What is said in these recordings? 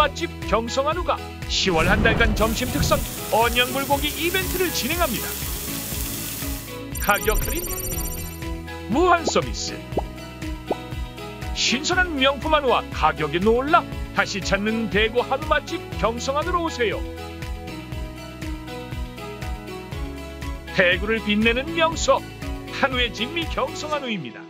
맛집 경성한우가 10월 한 달간 점심 특선 언양 불고기 이벤트를 진행합니다. 가격 할인, 무한 서비스, 신선한 명품 한우와 가격이 놀라 다시 찾는 대구 한우 맛집 경성한으로 오세요. 대구를 빛내는 명소 한우의 진미 경성한우입니다.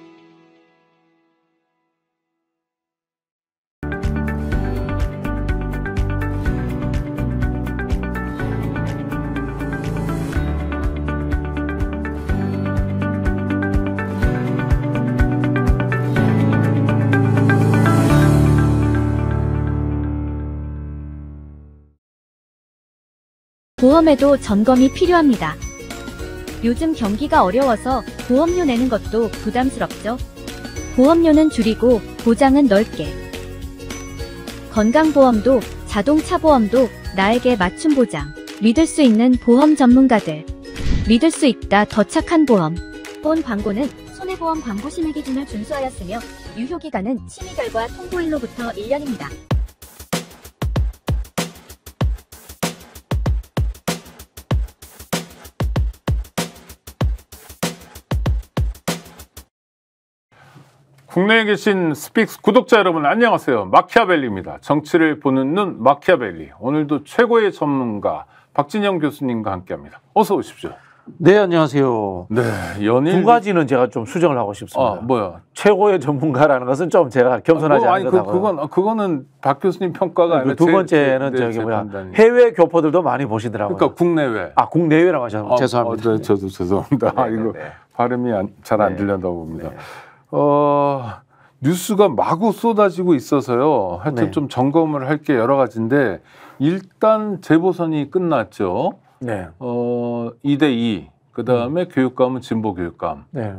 보험에도 점검이 필요합니다. 요즘 경기가 어려워서 보험료 내는 것도 부담스럽죠? 보험료는 줄이고 보장은 넓게. 건강보험도 자동차 보험도 나에게 맞춤 보장. 믿을 수 있는 보험 전문가들. 믿을 수 있다 더 착한 보험. 본 광고는 손해보험 광고 심의 기준을 준수하였으며 유효기간은 심의 결과 통보일로부터 1년입니다. 국내에 계신 스픽스 구독자 여러분 안녕하세요 마키아벨리입니다 정치를 보는 눈 마키아벨리 오늘도 최고의 전문가 박진영 교수님과 함께합니다 어서 오십시오 네 안녕하세요 네 연일 두 가지는 제가 좀 수정을 하고 싶습니다 아, 뭐야 최고의 전문가라는 것은 좀 제가 겸손하지 아, 뭐, 않은 그, 거고 그건 그거는 박 교수님 평가가 아니고두 그 번째는 제, 저기 네, 뭐야 해외 교포들도 많이 보시더라고요 그러니까 국내외 아 국내외라고 하셨나 아, 죄송합니다 아, 네, 저도 죄송합니다 네, 아, 이거 네, 네. 발음이 잘안 네. 들려다 고 봅니다. 어, 뉴스가 마구 쏟아지고 있어서요. 하여튼 네. 좀 점검을 할 게 여러 가지인데 일단 재보선이 끝났죠. 네. 어, 2대 2. 그다음에 음. 교육감은 진보 교육감. 네.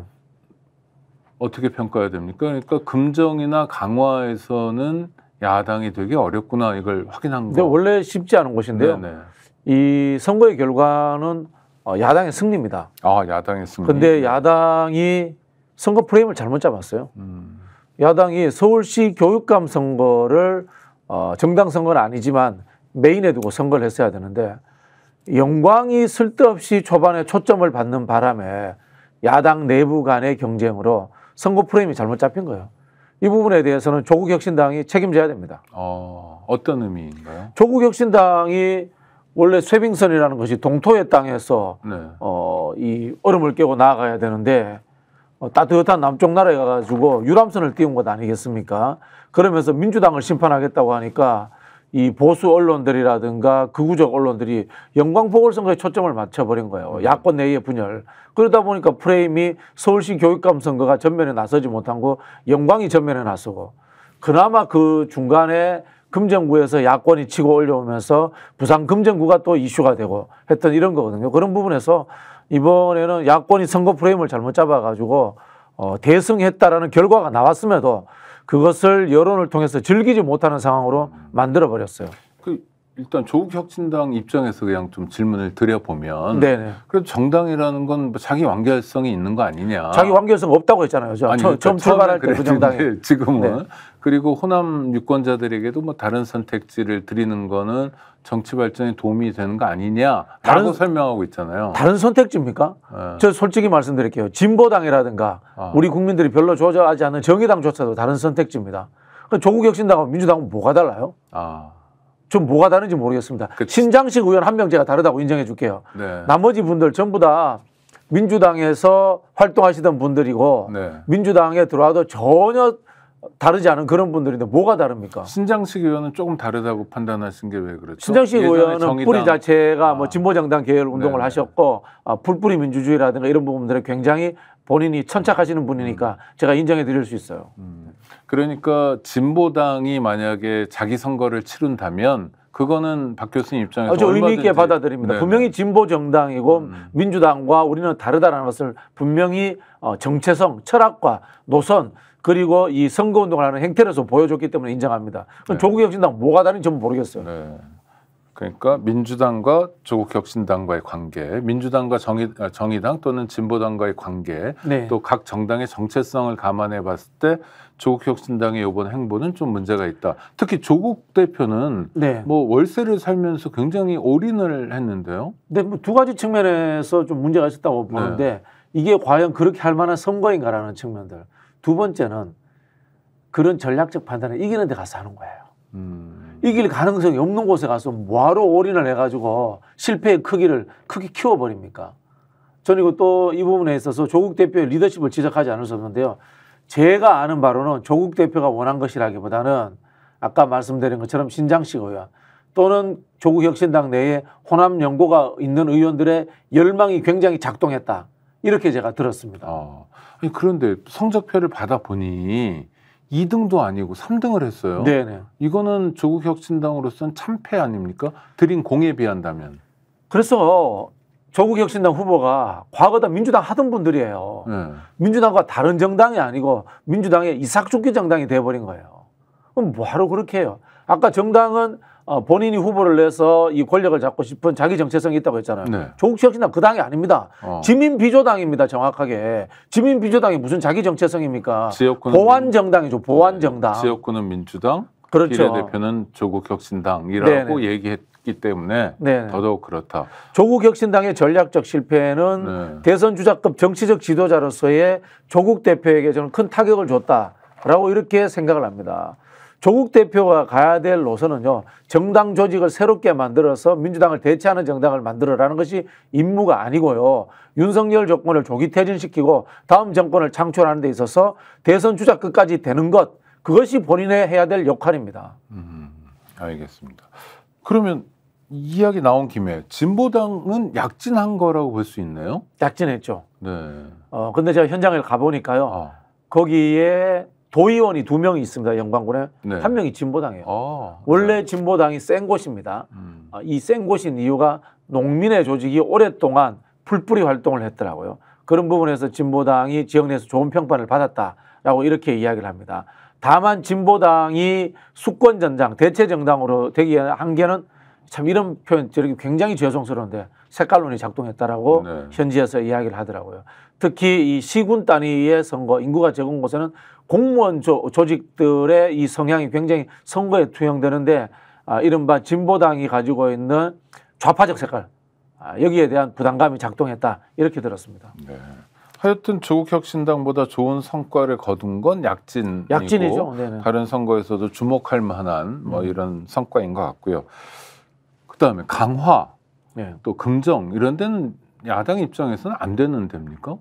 어떻게 평가해야 됩니까? 그러니까 금정이나 강화에서는 야당이 되게 어렵구나 이걸 확인한 거. 원래 쉽지 않은 것인데요. 네네. 이 선거의 결과는 어, 야당의 승리입니다. 아, 야당의 승리. 근데 야당이 선거 프레임을 잘못 잡았어요. 음. 야당이 서울시 교육감 선거를 어, 정당 선거는 아니지만 메인에 두고 선거를 했어야 되는데 영광이 쓸데없이 초반에 초점을 받는 바람에 야당 내부 간의 경쟁으로 선거 프레임이 잘못 잡힌 거예요. 이 부분에 대해서는 조국 혁신당이 책임져야 됩니다. 어, 어떤 의미인가요? 조국 혁신당이 원래 쇠빙선이라는 것이 동토의 땅에서 네. 어, 이 얼음을 깨고 나아가야 되는데 어, 따뜻한 남쪽 나라에 가가지고 유람선을 띄운 것 아니겠습니까? 그러면서 민주당을 심판하겠다고 하니까 이 보수 언론들이라든가 극우적 언론들이 영광 보궐선거에 초점을 맞춰버린 거예요. 음. 야권 내의 분열. 그러다 보니까 프레임이 서울시 교육감 선거가 전면에 나서지 못한거 영광이 전면에 나서고 그나마 그 중간에 금정구에서 야권이 치고 올려오면서 부산 금정구가 또 이슈가 되고 했던 이런 거거든요. 그런 부분에서 이번에는 야권이 선거 프레임을 잘못 잡아가지고 어, 대승했다라는 결과가 나왔음에도 그것을 여론을 통해서 즐기지 못하는 상황으로 만들어 버렸어요. 그 일단 조국 혁신당 입장에서 그냥 좀 질문을 드려보면 네네. 그래도 정당이라는 건뭐 자기 완결성이 있는 거 아니냐. 자기 완결성 없다고 했잖아요. 저, 아니, 처 처음 그러니까 출발할 때그 정당에. 지금은. 네. 그리고 호남 유권자들에게도 뭐 다른 선택지를 드리는 거는 정치 발전에 도움이 되는 거 아니냐라고 다른, 설명하고 있잖아요. 다른 선택지입니까? 네. 저 솔직히 말씀드릴게요. 진보당이라든가 아. 우리 국민들이 별로 좋아하지 않는 정의당조차도 다른 선택지입니다. 조국 혁신당하고 민주당은 뭐가 달라요? 아. 좀 뭐가 다른지 모르겠습니다. 그치. 신장식 의원 한 명 제가 다르다고 인정해 줄게요. 네. 나머지 분들 전부 다 민주당에서 활동하시던 분들이고 네. 민주당에 들어와도 전혀 다르지 않은 그런 분들인데 뭐가 다릅니까? 신장식 의원은 조금 다르다고 판단하신 게 왜 그렇죠? 신장식 의원은 정의당. 뿌리 자체가 뭐 아. 진보정당 계열 운동을 네네. 네. 하셨고 아, 풀뿌리 민주주의라든가 이런 부분들에 굉장히 본인이 천착하시는 분이니까 음. 제가 인정해 드릴 수 있어요. 음. 그러니까 진보당이 만약에 자기 선거를 치른다면 그거는 박 교수님 입장에서 아주 의미 있게 받아들입니다. 네네. 네. 분명히 진보 정당이고 음. 민주당과 우리는 다르다라는 것을 분명히 어, 정체성, 철학과 노선 그리고 이 선거운동을 하는 행태로서 보여줬기 때문에 인정합니다. 네. 조국 혁신당 뭐가 다른지 저는 모르겠어요. 네. 그러니까 민주당과 조국 혁신당과의 관계, 민주당과 정의, 아, 정의당 또는 진보당과의 관계, 네. 또각 정당의 정체성을 감안해 봤을 때 조국 혁신당의 이번 행보는 좀 문제가 있다. 특히 조국 대표는 네. 뭐 월세를 살면서 굉장히 올인을 했는데요. 네, 뭐두 가지 측면에서 좀 문제가 있었다고 네. 보는데 네. 이게 과연 그렇게 할 만한 선거인가라는 측면들. 두 번째는 그런 전략적 판단을 이기는 데 가서 하는 거예요. 음. 이길 가능성이 없는 곳에 가서 뭐하러 올인을 해가지고 실패의 크기를 크게 키워버립니까? 저는 이거 또 이 부분에 있어서 조국 대표의 리더십을 지적하지 않을 수 없는데요. 제가 아는 바로는 조국 대표가 원한 것이라기보다는 아까 말씀드린 것처럼 신장식 의원 또는 조국 혁신당 내에 호남 연고가 있는 의원들의 열망이 굉장히 작동했다. 이렇게 제가 들었습니다. 어. 그런데 성적표를 받아보니 2등도 아니고 3등을 했어요. 네네. 네. 이거는 조국 혁신당으로선 참패 아닙니까? 드린 공에 비한다면. 그래서 조국 혁신당 후보가 과거다 민주당 하던 분들이에요. 네. 민주당과 다른 정당이 아니고 민주당의 이삭 죽기 정당이 돼버린 거예요. 그럼 뭐하러 그렇게 해요? 아까 정당은 어, 본인이 후보를 내서 이 권력을 잡고 싶은 자기 정체성이 있다고 했잖아요. 네. 조국 혁신당 그 당이 아닙니다. 어. 지민비조당입니다. 정확하게. 지민비조당이 무슨 자기 정체성입니까? 보완정당이죠. 보완정당. 네. 지역구는 민주당. 그렇죠. 비례대표는 조국 혁신당이라고 네네. 얘기했기 때문에 네네. 더더욱 그렇다. 조국 혁신당의 전략적 실패는 네. 대선 주자급 정치적 지도자로서의 조국 대표에게 저는 큰 타격을 줬다라고 이렇게 생각을 합니다. 조국 대표가 가야 될 노선은요. 정당 조직을 새롭게 만들어서 민주당을 대체하는 정당을 만들어라는 것이 임무가 아니고요. 윤석열 정권을 조기 퇴진시키고 다음 정권을 창출하는 데 있어서 대선 주자 끝까지 되는 것 그것이 본인의 해야 될 역할입니다. 음, 알겠습니다. 그러면 이야기 나온 김에 진보당은 약진한 거라고 볼 수 있나요? 약진했죠. 네. 어 근데 제가 현장을 가보니까요. 어. 거기에 도의원이 두 명이 있습니다. 영광군에 네. 한 명이 진보당이에요. 아, 원래 네. 진보당이 센 곳입니다. 음. 아, 이센 곳인 이유가 농민의 조직이 오랫동안 풀뿌리 활동을 했더라고요. 그런 부분에서 진보당이 지역 내에서 좋은 평판을 받았다라고 이렇게 이야기를 합니다. 다만 진보당이 수권 전장 대체 정당으로 되기 위한 한계는 참 이런 표현 저렇게 굉장히 죄송스러운데 색깔론이 작동했다라고 네. 현지에서 이야기를 하더라고요. 특히 이 시군 단위의 선거 인구가 적은 곳에는 공무원 조, 조직들의 이 성향이 굉장히 선거에 투영되는데 아, 이른바 진보당이 가지고 있는 좌파적 색깔 아, 여기에 대한 부담감이 작동했다 이렇게 들었습니다. 네. 하여튼 조국혁신당보다 좋은 성과를 거둔 건 약진 약진이죠. 네네. 다른 선거에서도 주목할 만한 뭐 음. 이런 성과인 것 같고요. 그다음에 강화 네. 또긍정 이런 데는 야당 입장에서는 안 되는 됩니까?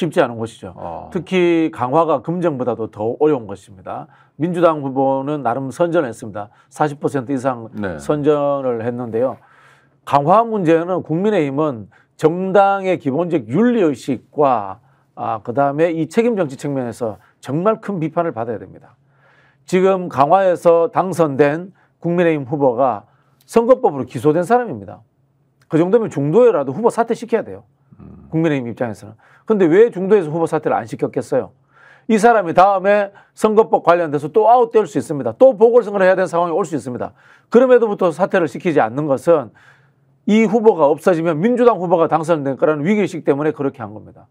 쉽지 않은 것이죠. 어. 특히 강화가 금정보다도 더 어려운 것입니다. 민주당 후보는 나름 선전했습니다. 40% 이상 네. 선전을 했는데요. 강화 문제는 국민의힘은 정당의 기본적 윤리의식과 아, 그 다음에 이 책임 정치 측면에서 정말 큰 비판을 받아야 됩니다. 지금 강화에서 당선된 국민의힘 후보가 선거법으로 기소된 사람입니다. 그 정도면 중도에라도 후보 사퇴시켜야 돼요. 국민의힘 입장에서는. 근데 왜 중도에서 후보 사퇴를 안 시켰겠어요? 이 사람이 다음에 선거법 관련돼서 또 아웃될 수 있습니다. 또 보궐선거를 해야 되는 상황이 올 수 있습니다. 그럼에도부터 사퇴를 시키지 않는 것은 이 후보가 없어지면 민주당 후보가 당선될 거라는 위기의식 때문에 그렇게 한 겁니다.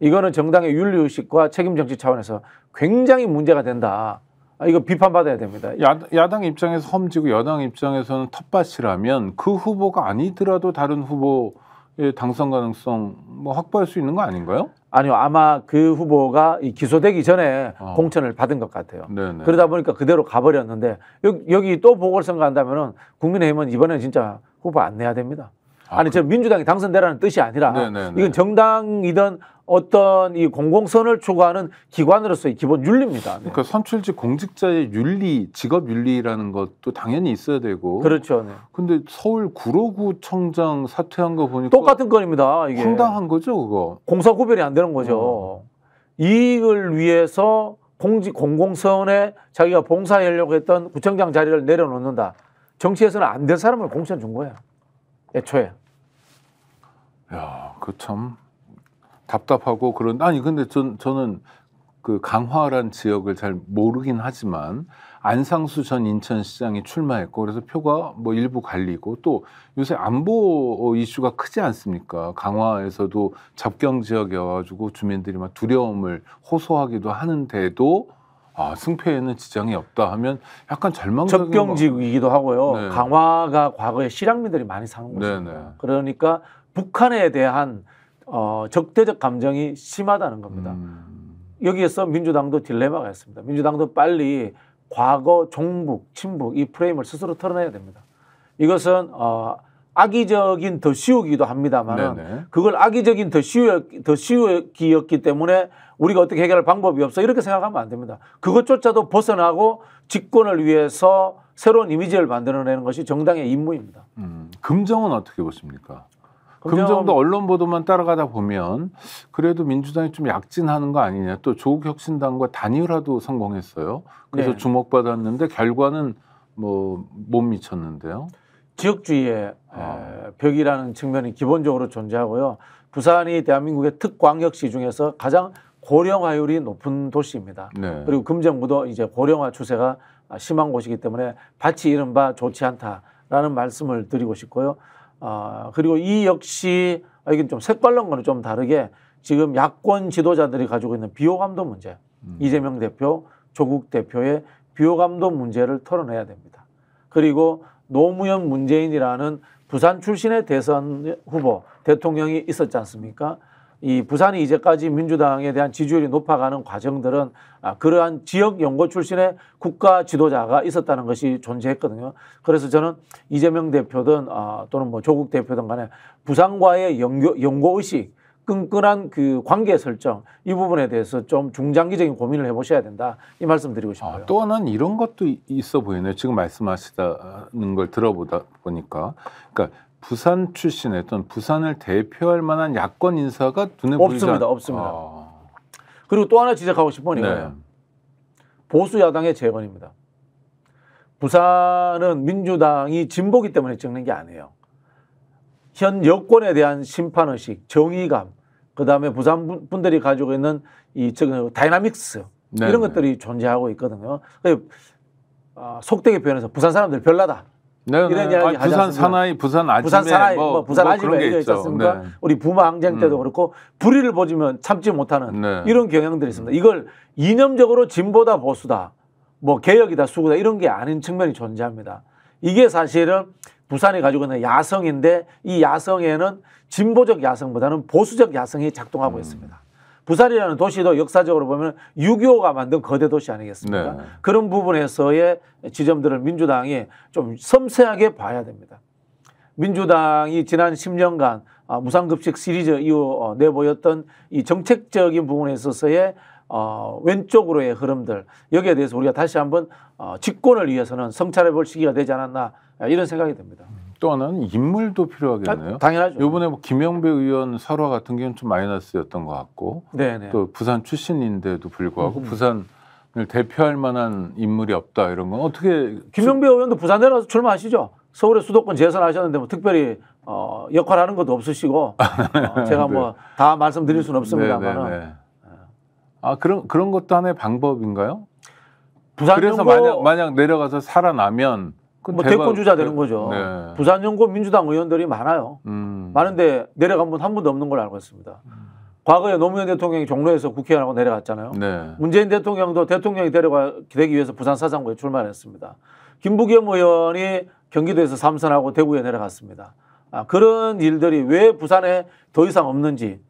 이거는 정당의 윤리의식과 책임정치 차원에서 굉장히 문제가 된다. 아, 이거 비판받아야 됩니다. 야, 당 입장에서 험지고 여당 입장에서는 텃밭이라면 그 후보가 아니더라도 다른 후보 예, 당선 가능성 뭐 확보할 수 있는 거 아닌가요? 아니요 아마 그 후보가 기소되기 전에 어. 공천을 받은 것 같아요. 네네. 그러다 보니까 그대로 가버렸는데 여기, 여기 또 보궐선거 한다면은 국민의힘은 이번에 진짜 후보 안 내야 됩니다. 아, 니 그... 민주당이 당선되라는 뜻이 아니라 네네네. 네, 네. 이건 정당이든 어떤 이 공공선을 초과하는 기관으로서의 기본 윤리입니다. 네. 그러니까 선출직 공직자의 윤리, 직업 윤리라는 것도 당연히 있어야 되고. 그렇죠. 네. 근데 서울 구로구청장 사퇴한 거 보니까 똑같은 건입니다. 이게 황당한 거죠, 그거. 공사 구별이 안 되는 거죠. 음. 이익을 위해서 공직 공공선에 자기가 봉사하려고 했던 구청장 자리를 내려놓는다. 정치에서는 안 될 사람을 공천 준 거예요. 애초에. 야, 그 참 답답하고 그런 아니 근데 전 저는 그 강화란 지역을 잘 모르긴 하지만 안상수 전 인천시장이 출마했고 그래서 표가 뭐 일부 갈리고 또 요새 안보 이슈가 크지 않습니까? 강화에서도 접경 지역이어가지고 주민들이 막 두려움을 호소하기도 하는데도 아 승패에는 지장이 없다 하면 약간 절망적인 적경지이기도 하고요. 네. 강화가 과거에 실향민들이 많이 사는 곳입니다. 그러니까 북한에 대한 어, 적대적 감정이 심하다는 겁니다. 음... 여기에서 민주당도 딜레마가 있습니다. 민주당도 빨리 과거 종북, 친북 이 프레임을 스스로 털어내야 됩니다. 이것은 어, 악의적인 더씌우기도 합니다만 그걸 악의적인 더씌우기였기 때문에 우리가 어떻게 해결할 방법이 없어 이렇게 생각하면 안 됩니다. 그것조차도 벗어나고 집권을 위해서 새로운 이미지를 만들어내는 것이 정당의 임무입니다. 음, 금정은 어떻게 보십니까? 금정... 도 언론 보도만 따라가다 보면 그래도 민주당이 좀 약진하는 거 아니냐 또 조국 혁신당과 단일화도 성공했어요. 그래서 네. 주목받았는데 결과는 뭐 못 미쳤는데요. 지역주의의 아. 벽이라는 측면이 기본적으로 존재하고요. 부산이 대한민국의 특광역시 중에서 가장 고령화율이 높은 도시입니다. 네. 그리고 금정구도 이제 고령화 추세가 심한 곳이기 때문에 밭이 이른바 좋지 않다라는 말씀을 드리고 싶고요. 아, 어, 그리고 이 역시 아, 이건 좀색깔론 거는 좀 다르게 지금 야권 지도자들이 가지고 있는 비호감도 문제, 음. 이재명 대표, 조국 대표의 비호감도 문제를 털어내야 됩니다. 그리고 노무현 문재인이라는 부산 출신의 대선 후보 대통령이 있었지 않습니까? 이 부산이 이제까지 민주당에 대한 지지율이 높아가는 과정들은 아, 그러한 지역 연구 출신의 국가 지도자가 있었다는 것이 존재했거든요. 그래서 저는 이재명 대표든 아, 또는 뭐 조국 대표든 간에 부산과의 연구, 연구의식 끈끈한 그 관계 설정 이 부분에 대해서 좀 중장기적인 고민을 해보셔야 된다 이 말씀 드리고 아, 싶어요. 아, 또 하나는 이런 것도 있어 보이네요. 지금 말씀하시다는 걸 들어보다 보니까, 그러니까 부산 출신의 어떤 부산을 대표할 만한 야권 인사가 눈에 보이지 않... 없습니다. 없습니다. 아... 그리고 또 하나 지적하고 싶은 건거예 네. 보수 야당의 재건입니다. 부산은 민주당이 진보기 때문에 찍는 게 아니에요. 현 여권에 대한 심판의식, 정의감, 그 다음에 부산 분들이 가지고 있는 이 다이나믹스 네네. 이런 것들이 존재하고 있거든요. 그 아, 속되게 표현해서 부산 사람들 별나다. 네, 네, 이런 이야기 아, 부산 사나이, 부산 아침에 부산 사나이, 뭐, 뭐 부산 뭐 아침에 이런 있었습니다 네. 우리 부마 항쟁 때도 음. 그렇고 불의를 보지면 참지 못하는 네. 이런 경향들이 있습니다. 이걸 이념적으로 진보다 보수다, 뭐 개혁이다 수구다 이런 게 아닌 측면이 존재합니다. 이게 사실은 부산이 가지고 있는 야성인데 이 야성에는 진보적 야성보다는 보수적 야성이 작동하고 음. 있습니다. 부산이라는 도시도 역사적으로 보면 6.25가 만든 거대 도시 아니겠습니까? 네. 그런 부분에서의 지점들을 민주당이 좀 섬세하게 봐야 됩니다. 민주당이 지난 10년간 아, 무상급식 시리즈 이후 어, 내보였던 이 정책적인 부분에 있어서의 어, 왼쪽으로의 흐름들 여기에 대해서 우리가 다시 한번 어, 집권을 위해서는 성찰해 볼 시기가 되지 않았나 아, 이런 생각이 듭니다. 또는 하나 인물도 필요하겠네요. 아, 당연하죠. 요번에 뭐 김영배 의원 설화 같은 경우는 좀 마이너스였던 것 같고 네네. 네. 또 부산 출신인데도 불구하고 음. 부산 대표할 만한 인물이 없다 이런 건 어떻게 김영배 의원도 부산 내려서 출마하시죠? 서울의 수도권 재선하셨는데 뭐 특별히 어, 역할하는 것도 없으시고 어, 제가 뭐 네. 뭐다 말씀드릴 수는 없습니다만아 네, 네, 그런 그런 것도 하나의 방법인가요? 부산 그래서 만약 만약 내려가서 살아나면 그 뭐 대권 주자 되는 거죠. 네. 부산 연구 민주당 의원들이 많아요. 음. 많은데 내려간 분 한 분도 없는 걸 알고 있습니다. 음. 과거에 노무현 대통령이 종로에서 국회의원하고 내려갔잖아요. 네. 문재인 대통령도 대통령이 데려가기 되기 위해서 부산 사장구에 출마했습니다. 김부겸 의원이 경기도에서 삼선하고 대구에 내려갔습니다. 아, 그런 일들이 왜 부산에 더 이상 없는지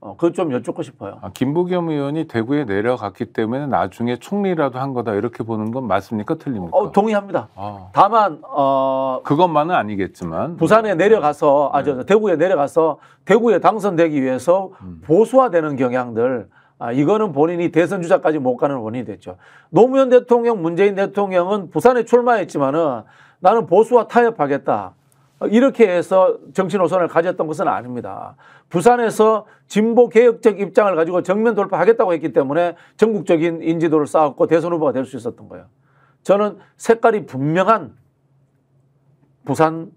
어, 그거좀 여쭙고 싶어요. 아, 김부겸 의원이 대구에 내려갔기 때문에 나중에 총리라도 한 거다 이렇게 보는 건 맞습니까? 틀립니까? 어, 동의합니다. 아. 다만 어, 그것만은 아니겠지만 부산에 네. 내려가서 아, 네. 아저 대구에 내려가서 대구에 당선되기 위해서 음. 보수화되는 경향들 아, 이거는 본인이 대선 주자까지 못 가는 원인이 됐죠. 노무현 대통령, 문재인 대통령은 부산에 출마했지만은 나는 보수와 타협하겠다. 이렇게 해서 정치노선을 가졌던 것은 아닙니다. 부산에서 진보 개혁적 입장을 가지고 정면 돌파하겠다고 했기 때문에 전국적인 인지도를 쌓았고 대선 후보가 될 수 있었던 거예요. 저는 색깔이 분명한 부산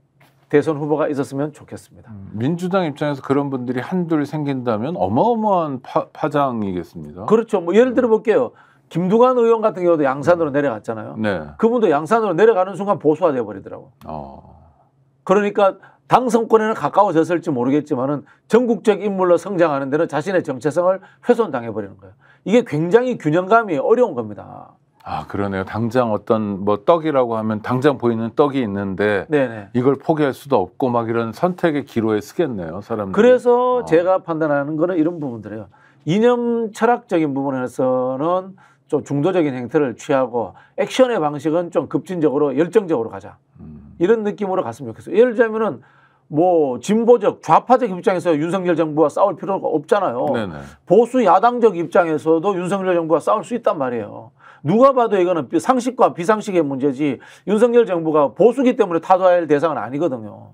대선 후보가 있었으면 좋겠습니다. 음, 민주당 입장에서 그런 분들이 한둘 생긴다면 어마어마한 파, 장이겠습니다 그렇죠. 뭐 예를 들어 음. 볼게요. 김두관 의원 같은 경우도 양산으로 음. 내려갔잖아요. 네. 그분도 양산으로 내려가는 순간 보수화되어 버리더라고. 어. 아. 그러니까 당선권에는 가까워졌을지 모르겠지만은 전국적 인물로 성장하는 데는 자신의 정체성을 훼손당해 버리는 거예요. 이게 굉장히 균형감이 어려운 겁니다. 아 그러네요. 당장 어떤 뭐 떡이라고 하면 당장 보이는 떡이 있는데 네네. 이걸 포기할 수도 없고 막 이런 선택의 기로에 쓰겠네요, 사람들. 그래서 어. 제가 판단하는 거는 이런 부분들이에요. 이념 철학적인 부분에서는 좀 중도적인 행태를 취하고 액션의 방식은 좀 급진적으로 열정적으로 가자. 이런 느낌으로 갔으면 좋겠어요. 예를 들자면은 뭐 진보적 좌파적 입장에서 윤석열 정부와 싸울 필요가 없잖아요. 네네. 보수 야당적 입장에서도 윤석열 정부와 싸울 수 있단 말이에요. 누가 봐도 이거는 상식과 비상식의 문제지 윤석열 정부가 보수기 때문에 타도할 대상은 아니거든요.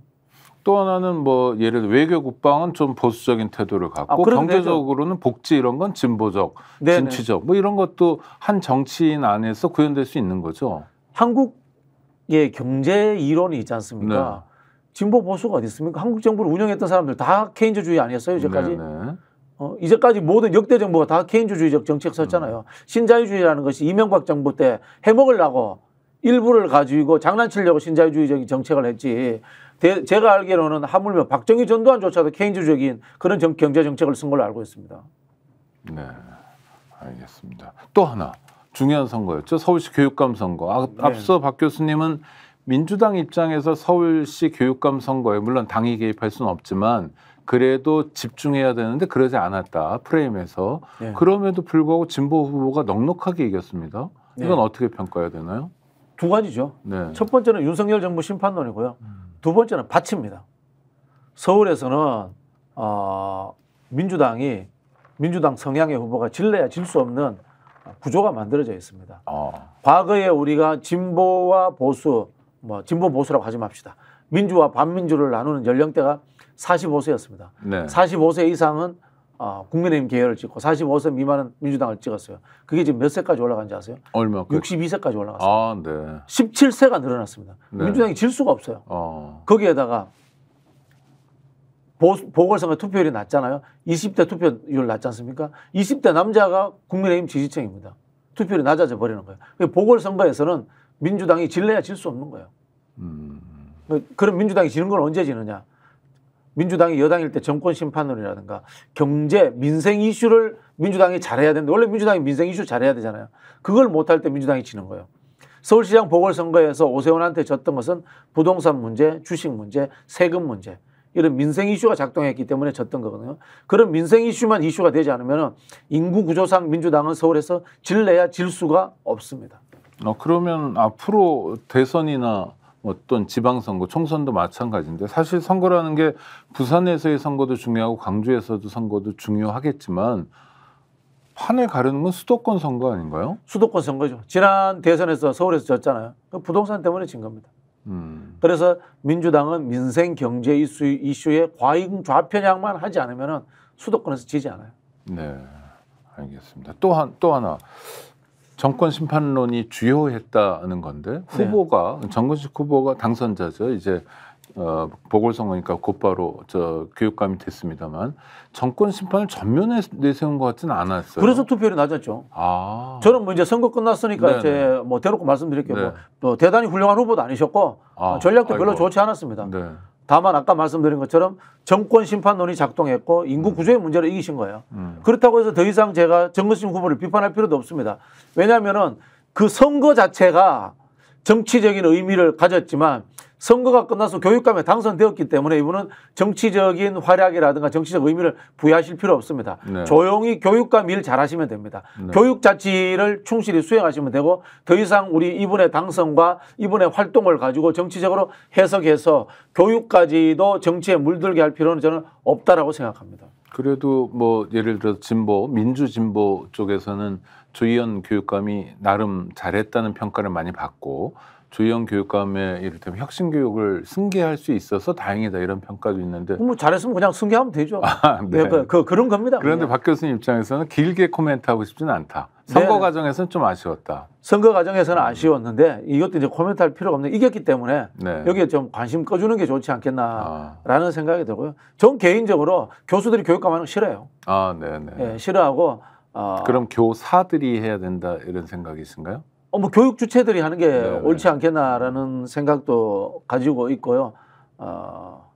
또 하나는 뭐 예를 들어 외교 국방은 좀 보수적인 태도를 갖고 아, 경제적으로는 복지 이런 건 진보적, 네네. 진취적 뭐 이런 것도 한 정치인 안에서 구현될 수 있는 거죠. 한국 예, 경제 이론이 있지 않습니까? 네. 진보 보수가 어디 있습니까? 한국 정부를 운영했던 사람들 다 케인즈주의 아니었어요, 이제까지? 네네. 네. 어, 이제까지 모든 역대 정부가 다 케인주주의적 정책 썼잖아요. 음. 신자유주의라는 것이 이명박 정부 때 해먹으려고 일부를 가지고 장난치려고 신자유주의적인 정책을 했지. 대, 제가 알기로는 하물며 박정희 전두환조차도 케인주적인 그런 정, 경제 정책을 쓴 걸로 알고 있습니다. 네, 알겠습니다. 또 하나. 중요한 선거였죠. 서울시 교육감 선거. 아, 네. 앞서 박 교수님은 민주당 입장에서 서울시 교육감 선거에 물론 당이 개입할 수는 없지만 그래도 집중해야 되는데 그러지 않았다 프레임에서 네. 그럼에도 불구하고 진보 후보가 넉넉하게 이겼습니다. 네. 이건 네. 어떻게 평가해야 되나요? 두 가지죠. 네. 첫 번째는 윤석열 정부 심판론이고요. 두 번째는 바칩니다. 서울에서는 어, 민주당이 민주당 성향의 후보가 질래야 질 수 없는 구조가 만들어져 있습니다. 어. 과거에 우리가 진보와 보수, 뭐 진보 보수라고 하지 맙시다. 민주와 반민주를 나누는 연령대가 45세였습니다. 네. 45세 이상은 어, 국민의힘 계열을 찍고 45세 미만은 민주당을 찍었어요. 그게 지금 몇 세까지 올라간지 아세요? 얼마? 62세까지 그 올라갔어요. 아, 네. 17세가 늘어났습니다. 네. 민주당이 질 수가 없어요. 어. 거기에다가 보, 궐선거 투표율이 낮잖아요. 20대 투표율 낮지 않습니까? 20대 남자가 국민의힘 지지층입니다. 투표율이 낮아져 버리는 거예요. 보궐선거에서는 민주당이 질래야 질 수 없는 거예요. 음. 그, 그럼 민주당이 지는 건 언제 지느냐? 민주당이 여당일 때 정권 심판론이라든가 경제, 민생 이슈를 민주당이 잘해야 되는데 원래 민주당이 민생 이슈 잘해야 되잖아요. 그걸 못할 때 민주당이 지는 거예요. 서울시장 보궐선거에서 오세훈한테 졌던 것은 부동산 문제, 주식 문제, 세금 문제. 이런 민생 이슈가 작동했기 때문에 졌던 거거든요. 그런 민생 이슈만 이슈가 되지 않으면 인구 구조상 민주당은 서울에서 질래야 질 수가 없습니다. 어, 그러면 앞으로 대선이나 어떤 지방선거, 총선도 마찬가지인데 사실 선거라는 게 부산에서의 선거도 중요하고 광주에서도 선거도 중요하겠지만 판을 가르는 건 수도권 선거 아닌가요? 수도권 선거죠. 지난 대선에서 서울에서 졌잖아요. 그 부동산 때문에 진 겁니다. 음. 그래서 민주당은 민생 경제 이슈, 이슈에 과잉 좌편향만 하지 않으면 수도권에서 지지 않아요. 네, 알겠습니다. 또 한 또 하나 정권 심판론이 주요했다는 건데 네. 후보가 네. 정근식 후보가 당선자죠. 이제 어, 보궐선거니까 곧바로 저 교육감이 됐습니다만 정권 심판을 전면에 내세운 것 같지는 않았어요. 그래서 투표율이 낮았죠. 아. 저는 뭐 이제 선거 끝났으니까 이제 뭐 대놓고 말씀드릴게요. 뭐, 네. 뭐, 대단히 훌륭한 후보도 아니셨고 아. 뭐 전략도 아이고. 별로 좋지 않았습니다. 네. 다만 아까 말씀드린 것처럼 정권 심판론이 작동했고 인구 음. 구조의 문제로 이기신 거예요. 음. 그렇다고 해서 더 이상 제가 정근심 후보를 비판할 필요도 없습니다. 왜냐하면은 그 선거 자체가 정치적인 의미를 가졌지만 선거가 끝나서 교육감에 당선되었기 때문에 이분은 정치적인 활약이라든가 정치적 의미를 부여하실 필요 없습니다. 네. 조용히 교육감 일 잘하시면 됩니다. 네. 교육 자치를 충실히 수행하시면 되고 더 이상 우리 이분의 당선과 이분의 활동을 가지고 정치적으로 해석해서 교육까지도 정치에 물들게 할 필요는 저는 없다라고 생각합니다. 그래도 뭐 예를 들어 진보 민주 진보 쪽에서는 조희연 교육감이 나름 잘했다는 평가를 많이 받고 주희영 교육감의 이를테면 혁신 교육을 승계할 수 있어서 다행이다 이런 평가도 있는데 뭐 잘했으면 그냥 승계하면 되죠. 아, 네. 네, 그, 그 그런 겁니다. 그런데 그냥. 네. 박 교수님 입장에서는 길게 코멘트하고 싶지는 않다. 선거 네. 과정에서는 좀 아쉬웠다. 선거 과정에서는 아쉬웠는데 이것도 이제 코멘트할 필요가 없는 이겼기 때문에 네. 여기에 좀 관심 꺼주는 게 좋지 않겠나라는 아. 생각이 들고요. 전 개인적으로 교수들이 교육감 하는 거 싫어요. 아, 네네. 네. 예, 싫어하고. 어... 그럼 교사들이 해야 된다 이런 생각이신가요? 어, 뭐 교육 주체들이 하는 게네 네. 옳지 않겠나라는 생각도 가지고 있고요. 어,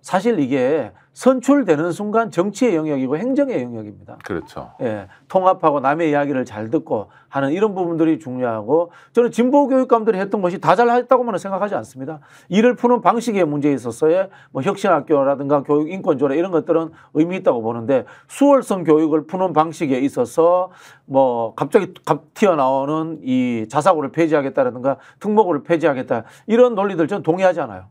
사실 이게 선출되는 순간 정치의 영역이고 행정의 영역입니다. 그렇죠. 예, 통합하고 남의 이야기를 잘 듣고 하는 이런 부분들이 중요하고 저는 진보 교육감들이 했던 것이 다 잘했다고만 생각하지 않습니다. 일을 푸는 방식의 문제에 있어서의 뭐 혁신학교라든가 교육 인권조례 이런 것들은 의미 있다고 보는데 수월성 교육을 푸는 방식에 있어서 뭐 갑자기 갑 튀어나오는 이 자사고를 폐지하겠다라든가 특목고를 폐지하겠다 이런 논리들 저는 동의하지 않아요.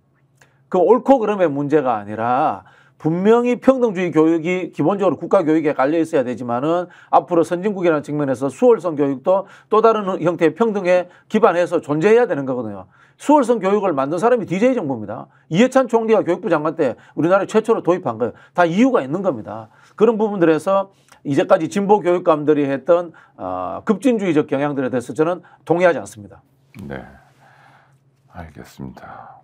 그 옳고 그름의 문제가 아니라 분명히 평등주의 교육이 기본적으로 국가 교육에 깔려 있어야 되지만은 앞으로 선진국이라는 측면에서 수월성 교육도 또 다른 형태의 평등에 기반해서 존재해야 되는 거거든요. 수월성 교육을 만든 사람이 DJ 정부입니다. 이해찬 총리가 교육부 장관 때 우리나라에 최초로 도입한 거예요. 다 이유가 있는 겁니다. 그런 부분들에서 이제까지 진보 교육감들이 했던 어, 급진주의적 경향들에 대해서 저는 동의하지 않습니다. 네. 알겠습니다.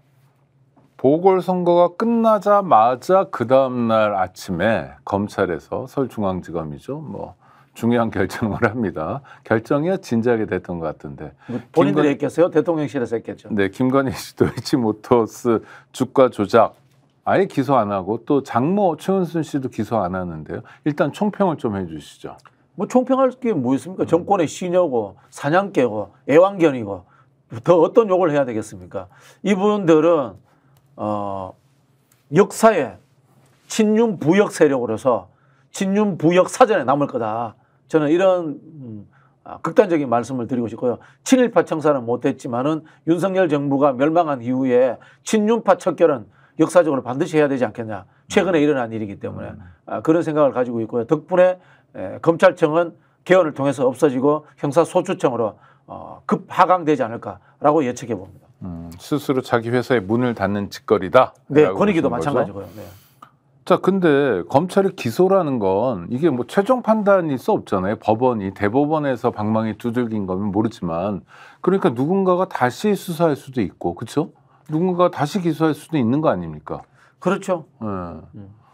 보궐선거가 끝나자마자 그 다음날 아침에 검찰에서 서울중앙지검이죠. 뭐 중요한 결정을 합니다. 결정이 진지하게 됐던 것 같은데. 뭐 본인들이 김건... 했겠어요? 대통령실에서 했겠죠. 네, 김건희 씨도 히치모터스 주가 조작 아예 기소 안 하고 또 장모 최은순 씨도 기소 안 하는데요. 일단 총평을 좀 해주시죠. 뭐 총평할 게 뭐 있습니까? 음. 정권의 시녀고 사냥개고 애완견이고 더 어떤 욕을 해야 되겠습니까? 이분들은 어, 역사에 친윤 부역 세력으로서 친윤 부역 사전에 남을 거다. 저는 이런 음, 아, 극단적인 말씀을 드리고 싶고요. 친일파 청산은 못했지만은 윤석열 정부가 멸망한 이후에 친윤파 척결은 역사적으로 반드시 해야 되지 않겠냐. 최근에 음. 일어난 일이기 때문에 음. 아, 그런 생각을 가지고 있고요. 덕분에 에, 예, 검찰청은 개헌을 통해서 없어지고 형사소추청으로 어, 급하강되지 않을까라고 예측해 봅니다. 음, 스스로 자기 회사의 문을 닫는 짓거리다. 네, 권익위도 마찬가지고요. 네. 자, 근데 검찰이 기소라는 건 이게 뭐 최종 판단이 수 없잖아요. 법원이 대법원에서 방망이 두들긴 거면 모르지만 그러니까 누군가가 다시 수사할 수도 있고, 그렇죠? 누군가가 다시 기소할 수도 있는 거 아닙니까? 그렇죠. 네.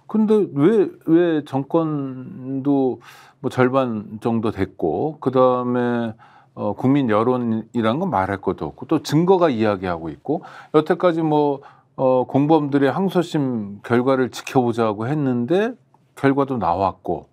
근데 왜, 왜 정권도 뭐 절반 정도 됐고, 그 다음에 어, 국민 여론이라는 건 말할 것도 없고 또 증거가 이야기하고 있고 여태까지 뭐 어, 공범들의 항소심 결과를 지켜보자고 했는데 결과도 나왔고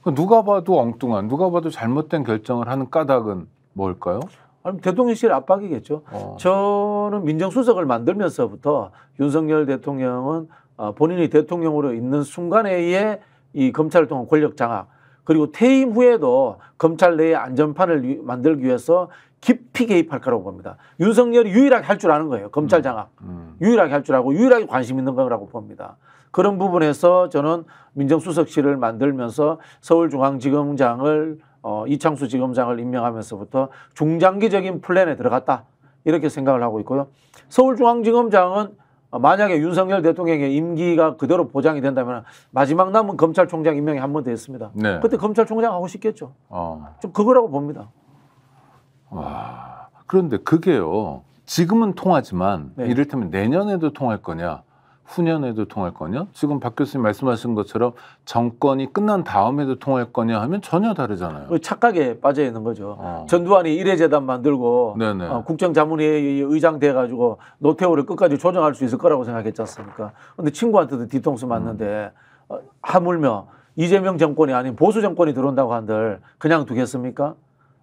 그러니까 누가 봐도 엉뚱한 누가 봐도 잘못된 결정을 하는 까닭은 뭘까요? 아니, 대통령실 압박이겠죠. 어. 저는 민정수석을 만들면서부터 윤석열 대통령은 어, 본인이 대통령으로 있는 순간에 의해 이 검찰을 통한 권력 장악 그리고 퇴임 후에도 검찰 내에 안전판을 만들기 위해서 깊이 개입할 거라고 봅니다. 윤석열이 유일하게 할 줄 아는 거예요. 검찰 음, 장악. 음, 음. 유일하게 할 줄 알고 유일하게 관심 있는 거라고 봅니다. 그런 부분에서 저는 민정수석실을 만들면서 서울중앙지검장을 어, 이창수 지검장을 임명하면서부터 중장기적인 플랜에 들어갔다. 이렇게 생각을 하고 있고요. 서울중앙지검장은 어, 만약에 윤석열 대통령의 임기가 그대로 보장이 된다면 마지막 남은 검찰총장 임명이 한 번됐습니다 네. 그때 검찰총장 하고 싶겠죠. 어. 좀 그거라고 봅니다. 와, 그런데 그게요. 지금은 통하지만 네. 이를테면 내년에도 통할 거냐 후년에도 통할 거냐? 지금 박 교수님 말씀하신 것처럼 정권이 끝난 다음에도 통할 거냐 하면 전혀 다르잖아요. 그 착각에 빠져 있는 거죠. 어. 전두환이 일회재단 만들고 어, 국정자문회의 의장 돼가지고 노태우를 끝까지 조정할 수 있을 거라고 생각했지 않습니까? 근데 친구한테도 뒤통수 맞는데 음. 어, 하물며 이재명 정권이 아닌 보수 정권이 들어온다고 한들 그냥 두겠습니까?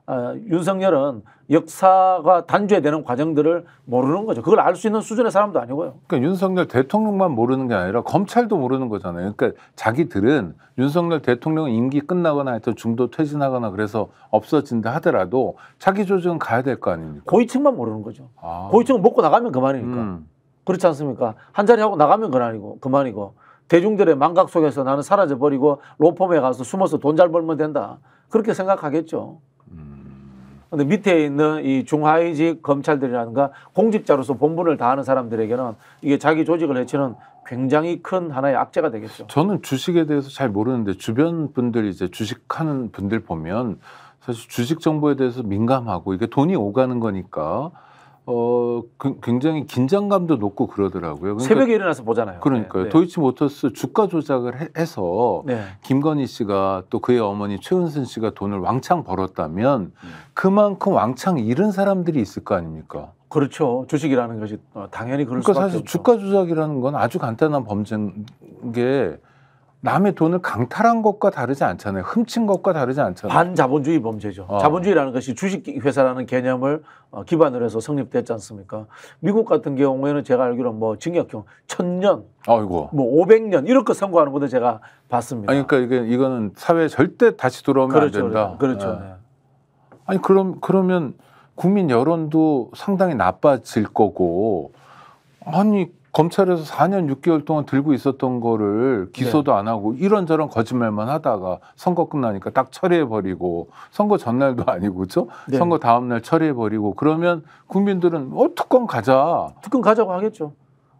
어, 윤석열은 역사가 단죄되는 과정들을 모르는 거죠. 그걸 알 수 있는 수준의 사람도 아니고요. 그러니까 윤석열 대통령만 모르는 게 아니라 검찰도 모르는 거잖아요. 그러니까 자기들은 윤석열 대통령 임기 끝나거나 하여튼 중도 퇴진하거나 그래서 없어진다 하더라도 자기 조직은 가야 될 거 아닙니까? 고위층만 모르는 거죠. 아. 고위층은 먹고 나가면 그만이니까. 음. 그렇지 않습니까? 한 자리 하고 나가면 그만이고 그만이고 대중들의 망각 속에서 나는 사라져 버리고 로펌에 가서 숨어서 돈 잘 벌면 된다. 그렇게 생각하겠죠. 근데 밑에 있는 이 중하위직 검찰들이라든가 공직자로서 본분을 다하는 사람들에게는 이게 자기 조직을 해치는 굉장히 큰 하나의 악재가 되겠죠. 저는 주식에 대해서 잘 모르는데 주변 분들 이제 주식하는 분들 보면 사실 주식 정보에 대해서 민감하고 이게 돈이 오가는 거니까 어 그, 굉장히 긴장감도 높고 그러더라고요. 그러니까, 새벽에 일어나서 보잖아요. 그러니까요. 네, 네. 도이치모터스 주가 조작을 해, 서 네. 김건희 씨가 또 그의 어머니 최은순 씨가 돈을 왕창 벌었다면 음. 그만큼 왕창 잃은 사람들이 있을 거 아닙니까? 그렇죠. 주식이라는 것이 어, 당연히 그럴 그러니까 사실 없죠. 주가 조작이라는 건 아주 간단한 범죄인 게 남의 돈을 강탈한 것과 다르지 않잖아요. 훔친 것과 다르지 않잖아요. 반자본주의 범죄죠. 어. 자본주의라는 것이 주식회사라는 개념을 어, 기반으로 해서 성립됐지 않습니까? 미국 같은 경우에는 제가 알기로 뭐 징역형 천년, 아이고, 뭐 오백 년 이렇게 선고하는 것도 제가 봤습니다. 아니, 그러니까 이게 이거는 사회에 절대 다시 돌아오면 그렇죠, 안 된다. 그렇죠. 그렇죠. 네. 아니 그럼 그러면 국민 여론도 상당히 나빠질 거고 아니 검찰에서 4년 6개월 동안 들고 있었던 거를 기소도 네. 안 하고 이런저런 거짓말만 하다가 선거 끝나니까 딱 처리해 버리고 선거 전날도 아니고 그죠? 네. 선거 다음 날 처리해 버리고 그러면 국민들은 어 특검 가자. 특검 가자고 하겠죠.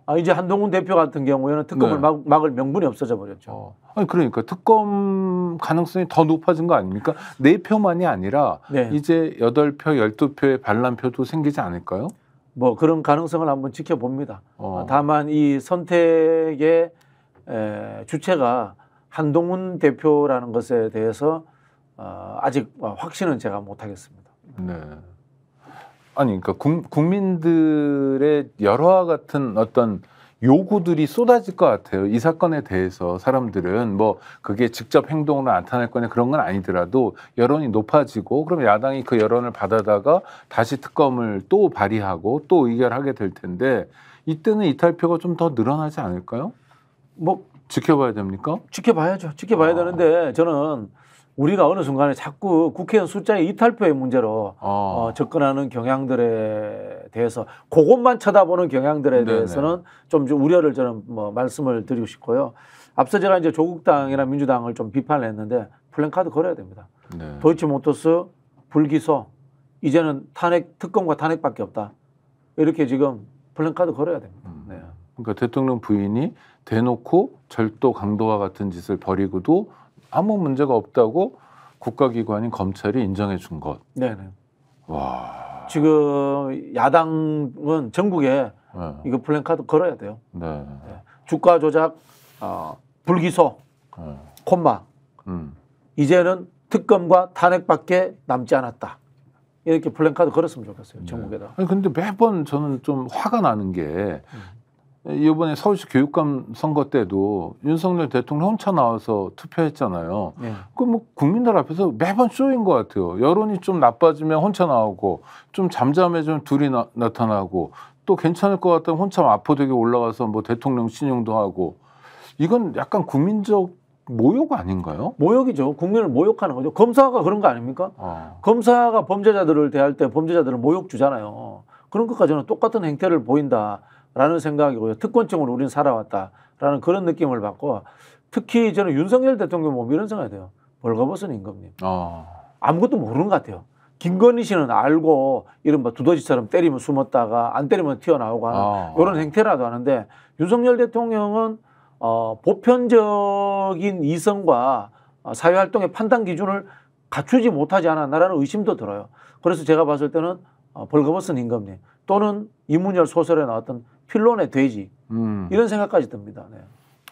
아 이제 한동훈 대표 같은 경우에는 특검을 네. 막, 막을 명분이 없어져 버렸죠. 어. 아니 그러니까 특검 가능성이 더 높아진 거 아닙니까? 네 표만이 아니라 네. 이제 여덟 표 열두 표의 반란표도 생기지 않을까요? 뭐 그런 가능성을 한번 지켜봅니다. 어. 다만 이 선택의 에, 주체가 한동훈 대표라는 것에 대해서 어, 아직 확신은 제가 못하겠습니다. 네. 아니, 그러니까 국, 민들의 열화 같은 어떤 요구들이 쏟아질 것 같아요. 이 사건에 대해서 사람들은 뭐 그게 직접 행동으로 나타날 거냐 그런 건 아니더라도 여론이 높아지고 그럼 야당이 그 여론을 받아다가 다시 특검을 또 발의하고 또 의결하게 될 텐데 이때는 이탈표가 좀 더 늘어나지 않을까요? 뭐 지켜봐야 됩니까? 지켜봐야죠. 지켜봐야 아. 되는데 저는 우리가 어느 순간에 자꾸 국회의원 숫자의 이탈표의 문제로 아. 어, 접근하는 경향들에 대해서 그것만 쳐다보는 경향들에 대해서는 좀, 좀 우려를 저는 뭐 말씀을 드리고 싶고요. 앞서 제가 이제 조국당이나 민주당을 좀 비판을 했는데 플랜카드 걸어야 됩니다. 네. 도이치모터스 불기소 이제는 탄핵 특검과 탄핵밖에 없다. 이렇게 지금 플랜카드 걸어야 됩니다. 음. 네. 그러니까 대통령 부인이 대놓고 절도 강도와 같은 짓을 벌이고도 아무 문제가 없다고 국가기관인 검찰이 인정해 준 것. 네, 네. 와. 지금 야당은 전국에 네. 이거 플랜카드 걸어야 돼요. 네. 네. 주가 조작, 어, 불기소, 네. 콤마. 음. 이제는 특검과 탄핵밖에 남지 않았다. 이렇게 플랜카드 걸었으면 좋겠어요. 네. 전국에다. 아니 근데 매번 저는 좀 화가 나는 게 음. 이번에 서울시 교육감 선거 때도 윤석열 대통령 혼자 나와서 투표했잖아요. 네. 예. 그뭐 국민들 앞에서 매번 쇼인 것 같아요. 여론이 좀 나빠지면 혼자 나오고 좀 잠잠해지면 둘이 나, 나타나고 또 괜찮을 것 같다면 혼자 마포대교 올라가서 뭐 대통령 신용도 하고 이건 약간 국민적 모욕 아닌가요? 모욕이죠. 국민을 모욕하는 거죠. 검사가 그런 거 아닙니까? 어. 검사가 범죄자들을 대할 때 범죄자들은 모욕 주잖아요. 그런 것까지는 똑같은 행태를 보인다. 라는 생각이고요. 특권층으로 우리는 살아왔다라는 그런 느낌을 받고 특히 저는 윤석열 대통령 보면 이런 생각이 돼요. 벌거벗은 임금님. 어. 아무것도 모르는 것 같아요. 김건희 씨는 알고 이른바 뭐 두더지처럼 때리면 숨었다가 안 때리면 튀어나오고 하는 어. 이런 행태라도 하는데 윤석열 대통령은 어, 보편적인 이성과 어, 사회활동의 판단 기준을 갖추지 못하지 않았나라는 의심도 들어요. 그래서 제가 봤을 때는 어, 벌거벗은 임금님 또는 이문열 소설에 나왔던 필론의 돼지 음. 이런 생각까지 듭니다. 네.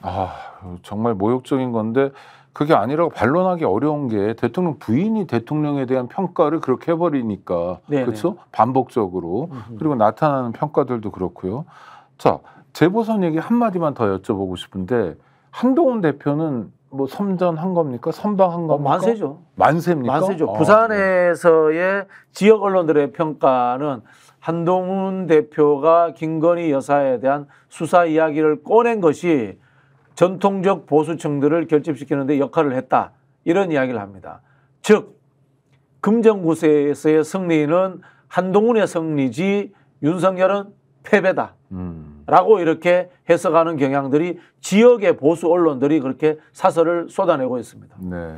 아 정말 모욕적인 건데 그게 아니라고 반론하기 어려운 게 대통령 부인이 대통령에 대한 평가를 그렇게 해버리니까 그렇죠 반복적으로 음흠. 그리고 나타나는 평가들도 그렇고요. 자 재보선 얘기 한 마디만 더 여쭤보고 싶은데 한동훈 대표는 뭐 섬전한 겁니까? 선방한 어, 겁니까? 어, 만세죠. 만세입니까? 만세죠. 아, 부산에서의 네. 지역 언론들의 평가는 한동훈 대표가 김건희 여사에 대한 수사 이야기를 꺼낸 것이 전통적 보수층들을 결집시키는데 역할을 했다. 이런 이야기를 합니다. 즉, 금정구세에서의 승리는 한동훈의 승리지 윤석열은 패배다. 음. 라고 이렇게 해석하는 경향들이 지역의 보수 언론들이 그렇게 사설을 쏟아내고 있습니다. 네.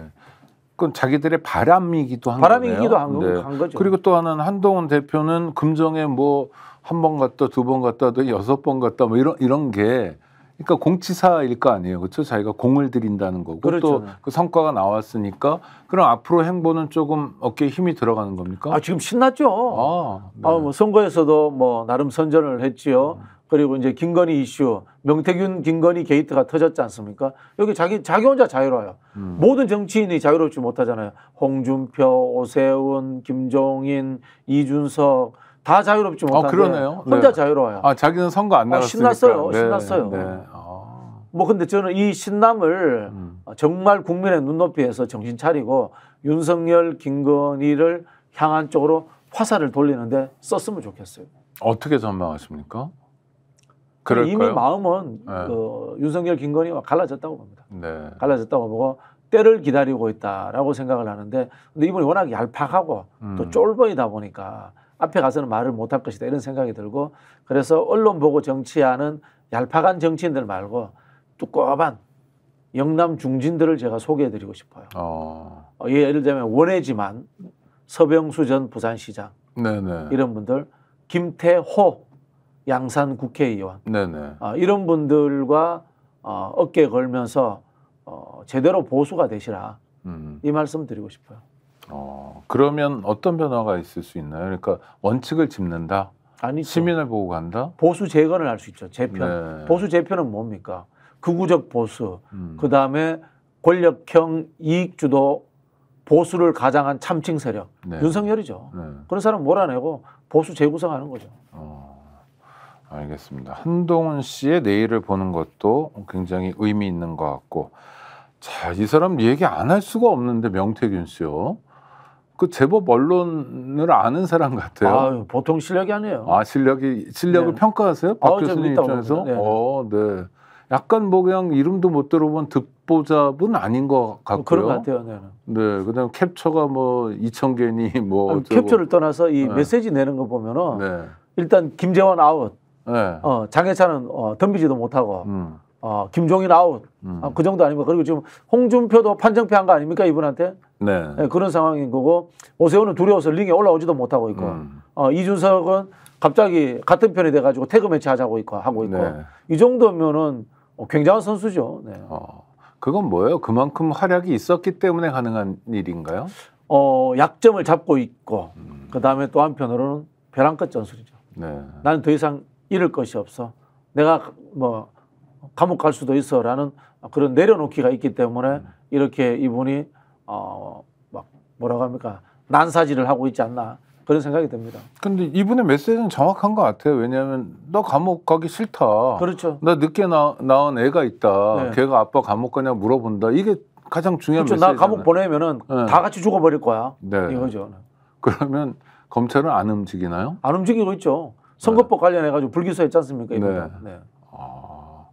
그건 자기들의 바람이기도 한 바람이기도 거네요. 한, 네. 한 거죠. 그리고 또 하나는 한동훈 대표는 금정에 뭐 한 번 갔다 두 번 갔다 여섯 번 갔다 뭐 이런 이런 게 그러니까 공치사일 거 아니에요. 그렇죠? 자기가 공을 들인다는 거고 그렇죠. 또그 성과가 나왔으니까 그럼 앞으로 행보는 조금 어깨에 힘이 들어가는 겁니까? 아, 지금 신났죠. 아, 아 네. 아뭐 선거에서도 뭐 나름 선전을 했지요. 음. 그리고 이제 김건희 이슈, 명태균 김건희 게이트가 터졌지 않습니까? 여기 자기 자기 혼자 자유로워요. 음. 모든 정치인이 자유롭지 못하잖아요. 홍준표, 오세훈, 김종인, 이준석 다 자유롭지 못하고 아, 그러네요. 혼자 네. 자유로워요. 아 자기는 선거 안나갔으니 아, 신났어요. 네. 신났어요. 네. 아. 뭐 근데 저는 이 신남을 음. 어, 정말 국민의 눈높이에서 정신 차리고 윤석열, 김건희를 향한 쪽으로 화살을 돌리는데 썼으면 좋겠어요. 어떻게 전망하십니까? 그럴까요? 이미 마음은 네. 어, 윤석열, 김건희와 갈라졌다고 봅니다. 네. 갈라졌다고 보고 때를 기다리고 있다라고 생각을 하는데 근데 이분이 워낙 얄팍하고 음. 또 쫄보이다 보니까 앞에 가서는 말을 못 할 것이다 이런 생각이 들고 그래서 언론 보고 정치하는 얄팍한 정치인들 말고 뚜꺼반 영남 중진들을 제가 소개해드리고 싶어요. 어. 어, 예, 예를 들면 원해지만 서병수 전 부산시장 네네. 이런 분들 김태호 양산 국회의원 네네. 어, 이런 분들과 어, 어깨 걸면서 어, 제대로 보수가 되시라 음. 이 말씀 드리고 싶어요. 어, 그러면 어떤 변화가 있을 수 있나요? 그러니까 원칙을 짚는다. 아니죠. 시민을 보고 간다. 보수 재건을 할 수 있죠. 재편. 네. 보수 재편은 뭡니까? 극우적 보수. 음. 그 다음에 권력형 이익주도 보수를 가장한 참칭 세력. 네. 윤석열이죠. 네. 그런 사람 몰아내고 보수 재구성하는 거죠. 어. 알겠습니다. 한동훈 씨의 내일을 보는 것도 굉장히 의미 있는 것 같고, 자, 이 사람 얘기 안 할 수가 없는데 명태균 씨요. 그 제법 언론을 아는 사람 같아요. 아유, 보통 실력이 아니에요. 아 실력이 실력을 네. 평가하세요? 박 아, 교수님 입장에서? 네. 어, 네. 약간 뭐 그냥 이름도 못 들어본 득보잡은 아닌 것 같고요. 그런 것 같아요. 네. 네. 네 그다음 캡처가 뭐이천 개니 뭐 아니, 캡처를 떠나서 이 네. 메시지 내는 거 보면은 네. 일단 김재원 아웃. 네. 어, 장해찬은 어, 덤비지도 못하고 음. 어, 김종인 아웃 음. 아, 그 정도 아닙니까? 그리고 지금 홍준표도 판정패한 거 아닙니까 이분한테? 네. 네 그런 상황인 거고 오세훈은 두려워서 링에 올라오지도 못하고 있고 음. 어, 이준석은 갑자기 같은 편이 돼가지고 태그 매치 하자고 있고 하고 있고 네. 이 정도면은 어, 굉장한 선수죠. 네. 어, 그건 뭐예요? 그만큼 활약이 있었기 때문에 가능한 일인가요? 어, 약점을 잡고 있고 음. 그 다음에 또 한편으로는 벼랑 끝 전술이죠. 네. 나는 더 이상 잃을 것이 없어. 내가 뭐 감옥 갈 수도 있어라는 그런 내려놓기가 있기 때문에 음. 이렇게 이분이 어 막 뭐라고 합니까 난사지를 하고 있지 않나 그런 생각이 듭니다. 근데 이분의 메시지는 정확한 것 같아요. 왜냐하면 나 감옥 가기 싫다. 그렇죠. 나 늦게 나, 낳은 애가 있다. 네. 걔가 아빠 감옥 가냐 물어본다. 이게 가장 중요한 그렇죠. 메시지나 감옥 보내면은 네. 다 같이 죽어버릴 거야. 네. 이거죠. 그러면 검찰은 안 움직이나요? 안 움직이고 있죠. 선거법 관련해 가지고 불기소했지 않습니까? 이번에. 네. 네. 아,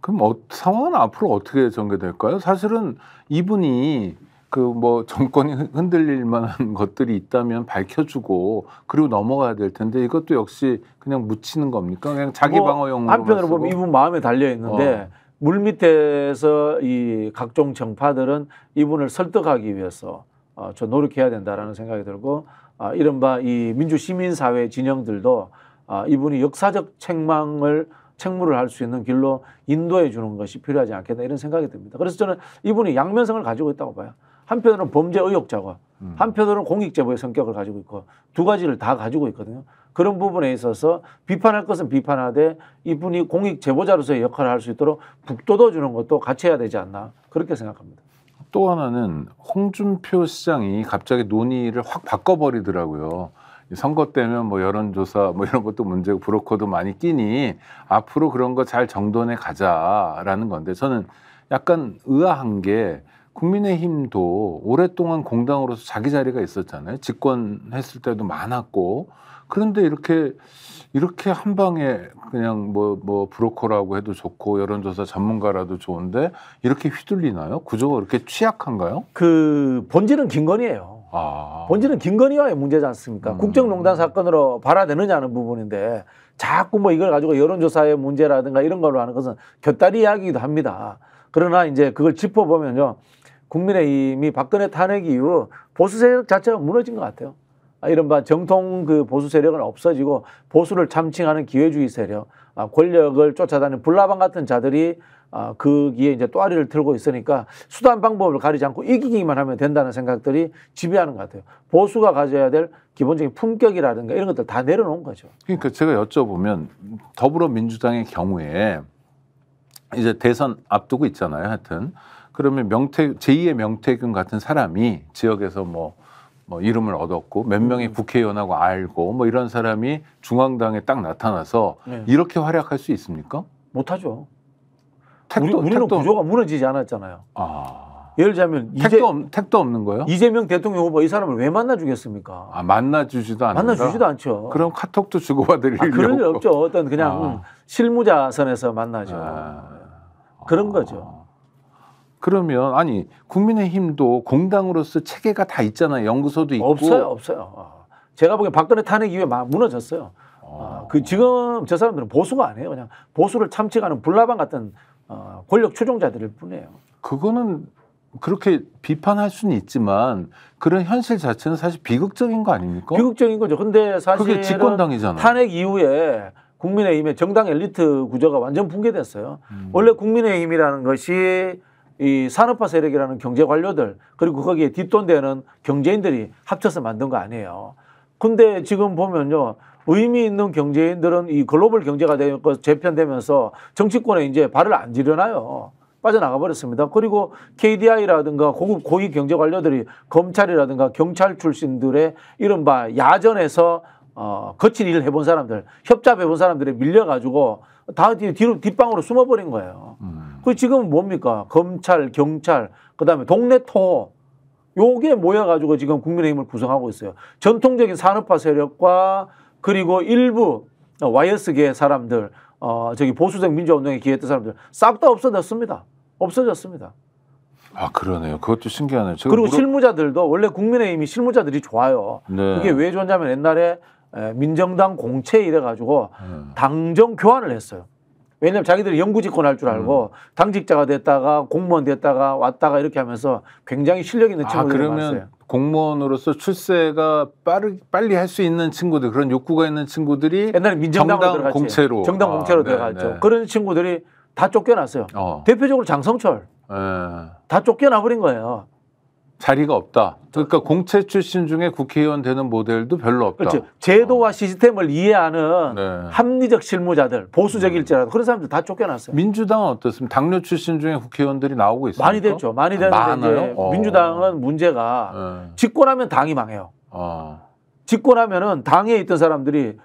그럼 어, 상황은 앞으로 어떻게 전개될까요? 사실은 이분이 그 뭐 정권이 흔들릴 만한 것들이 있다면 밝혀주고 그리고 넘어가야 될 텐데 이것도 역시 그냥 묻히는 겁니까? 그냥 자기 뭐, 방어용으로 한편으로 보면 이분 마음에 달려 있는데 어. 물 밑에서 이 각종 정파들은 이분을 설득하기 위해서 어, 저 노력해야 된다라는 생각이 들고 아, 이른바 이 민주시민사회 진영들도 아, 이분이 역사적 책망을 책무를 할 수 있는 길로 인도해 주는 것이 필요하지 않겠나 이런 생각이 듭니다. 그래서 저는 이분이 양면성을 가지고 있다고 봐요. 한편으로는 범죄 의혹자고 음. 한편으로는 공익제보의 성격을 가지고 있고 두 가지를 다 가지고 있거든요. 그런 부분에 있어서 비판할 것은 비판하되 이분이 공익제보자로서의 역할을 할 수 있도록 북돋워주는 것도 같이 해야 되지 않나 그렇게 생각합니다. 또 하나는 홍준표 시장이 갑자기 논의를 확 바꿔버리더라고요. 선거 때면 뭐 여론조사 뭐 이런 것도 문제고 브로커도 많이 끼니 앞으로 그런 거 잘 정돈해 가자라는 건데 저는 약간 의아한 게 국민의힘도 오랫동안 공당으로서 자기 자리가 있었잖아요. 집권했을 때도 많았고 그런데 이렇게 이렇게 한 방에 그냥 뭐뭐 뭐 브로커라고 해도 좋고 여론조사 전문가라도 좋은데 이렇게 휘둘리나요? 구조가 그렇게 취약한가요? 그 본질은 김건희예요. 아. 본질은 김건희와의 문제지 않습니까? 음. 국정농단 사건으로 발화되느냐는 부분인데 자꾸 뭐 이걸 가지고 여론조사의 문제라든가 이런 걸로 하는 것은 곁다리 이야기기도 합니다. 그러나 이제 그걸 짚어보면요. 국민의힘이 박근혜 탄핵 이후 보수 세력 자체가 무너진 것 같아요. 아, 이른바 정통 그 보수 세력은 없어지고 보수를 참칭하는 기회주의 세력, 아, 권력을 쫓아다니는 불나방 같은 자들이 아, 거기에 이제 또아리를 틀고 있으니까 수단 방법을 가리지 않고 이기기만 하면 된다는 생각들이 지배하는 것 같아요. 보수가 가져야 될 기본적인 품격이라든가 이런 것들 다 내려놓은 거죠. 그러니까 제가 여쭤보면 더불어민주당의 경우에 이제 대선 앞두고 있잖아요. 하여튼 그러면 명태 제2의 명태균 같은 사람이 지역에서 뭐뭐 이름을 얻었고 몇 명의 음. 국회의원하고 알고 뭐 이런 사람이 중앙당에 딱 나타나서 네. 이렇게 활약할 수 있습니까? 못하죠. 택도, 우리, 는 구조가 무너지지 않았잖아요. 아... 예를 들자면 택도, 이재, 없, 택도 없는 거예요? 이재명 대통령 후보 이 사람을 왜 만나 주겠습니까? 아 만나 주지도 않 만나 주지도 않죠. 그럼 카톡도 주고 받으려고. 아, 그런일 없죠. 어떤 그냥 아... 실무자 선에서 만나죠. 아. 그런 거죠. 아. 그러면 아니 국민의힘도 공당으로서 체계가 다 있잖아요. 연구소도 있고 없어요, 없어요. 아, 제가 보기엔 박근혜 탄핵 이후에 막 무너졌어요. 아, 그 어. 그 지금 저 사람들은 보수가 아니에요. 그냥 보수를 참치하는 불나방 같은 어, 권력 추종자들일 뿐이에요. 그거는 그렇게 비판할 수는 있지만 그런 현실 자체는 사실 비극적인 거 아닙니까? 비극적인 거죠. 근데 사실 그게 집권당이잖아 탄핵 이후에 국민의힘의 정당 엘리트 구조가 완전 붕괴됐어요. 음. 원래 국민의힘이라는 것이 이 산업화 세력이라는 경제 관료들 그리고 그 거기에 뒷돈되는 경제인들이 합쳐서 만든 거 아니에요. 근데 지금 보면요. 의미 있는 경제인들은 이 글로벌 경제가 되고 그 재편되면서 정치권에 이제 발을 안 지려나요. 빠져나가 버렸습니다. 그리고 KDI라든가 고급 고위 경제 관료들이 검찰이라든가 경찰 출신들의 이른바 야전에서 어, 거친 일을 해본 사람들, 협잡해본 사람들이 밀려가지고 다 뒤로 뒷방으로 숨어버린 거예요. 음. 그 지금 뭡니까? 검찰, 경찰, 그 다음에 동네 토 요게 모여가지고 지금 국민의힘을 구성하고 있어요. 전통적인 산업화 세력과 그리고 일부 와이어스계 사람들, 어, 저기 보수적 민주화운동에 기여했던 사람들 싹 다 없어졌습니다. 없어졌습니다. 아 그러네요. 그것도 신기하네요. 그리고 물어... 실무자들도 원래 국민의힘이 실무자들이 좋아요. 네. 그게 왜 좋냐면 옛날에 민정당 공채 이래가지고 음. 당정 교환을 했어요. 왜냐면 자기들이 영구직권 할줄 음. 알고 음. 당직자가 됐다가 공무원 됐다가 왔다가 이렇게 하면서 굉장히 실력 있는 아, 친구들이 아, 많았어요. 공무원으로서 출세가 빠르 빨리 할 수 있는 친구들 그런 욕구가 있는 친구들이 옛날에 민정당으로 정당 들어갔지. 공채로 정당 공채로 아, 들어갔죠. 네네. 네. 그런 친구들이 다 쫓겨났어요. 어. 대표적으로 장성철 에. 예. 다 쫓겨나버린 거예요. 자리가 없다. 그러니까 공채 출신 중에 국회의원 되는 모델도 별로 없다. 그렇죠. 제도와 어. 시스템을 이해하는 네. 합리적 실무자들, 보수적일지라도 음. 그런 사람들 다 쫓겨났어요. 민주당은 어떻습니까? 당뇨 출신 중에 국회의원들이 나오고 있습니까? 많이 됐죠. 많이 되는데 아, 이제 어. 민주당은 문제가 네. 집권하면 당이 망해요. 어. 집권하면은 당에 있던 사람들이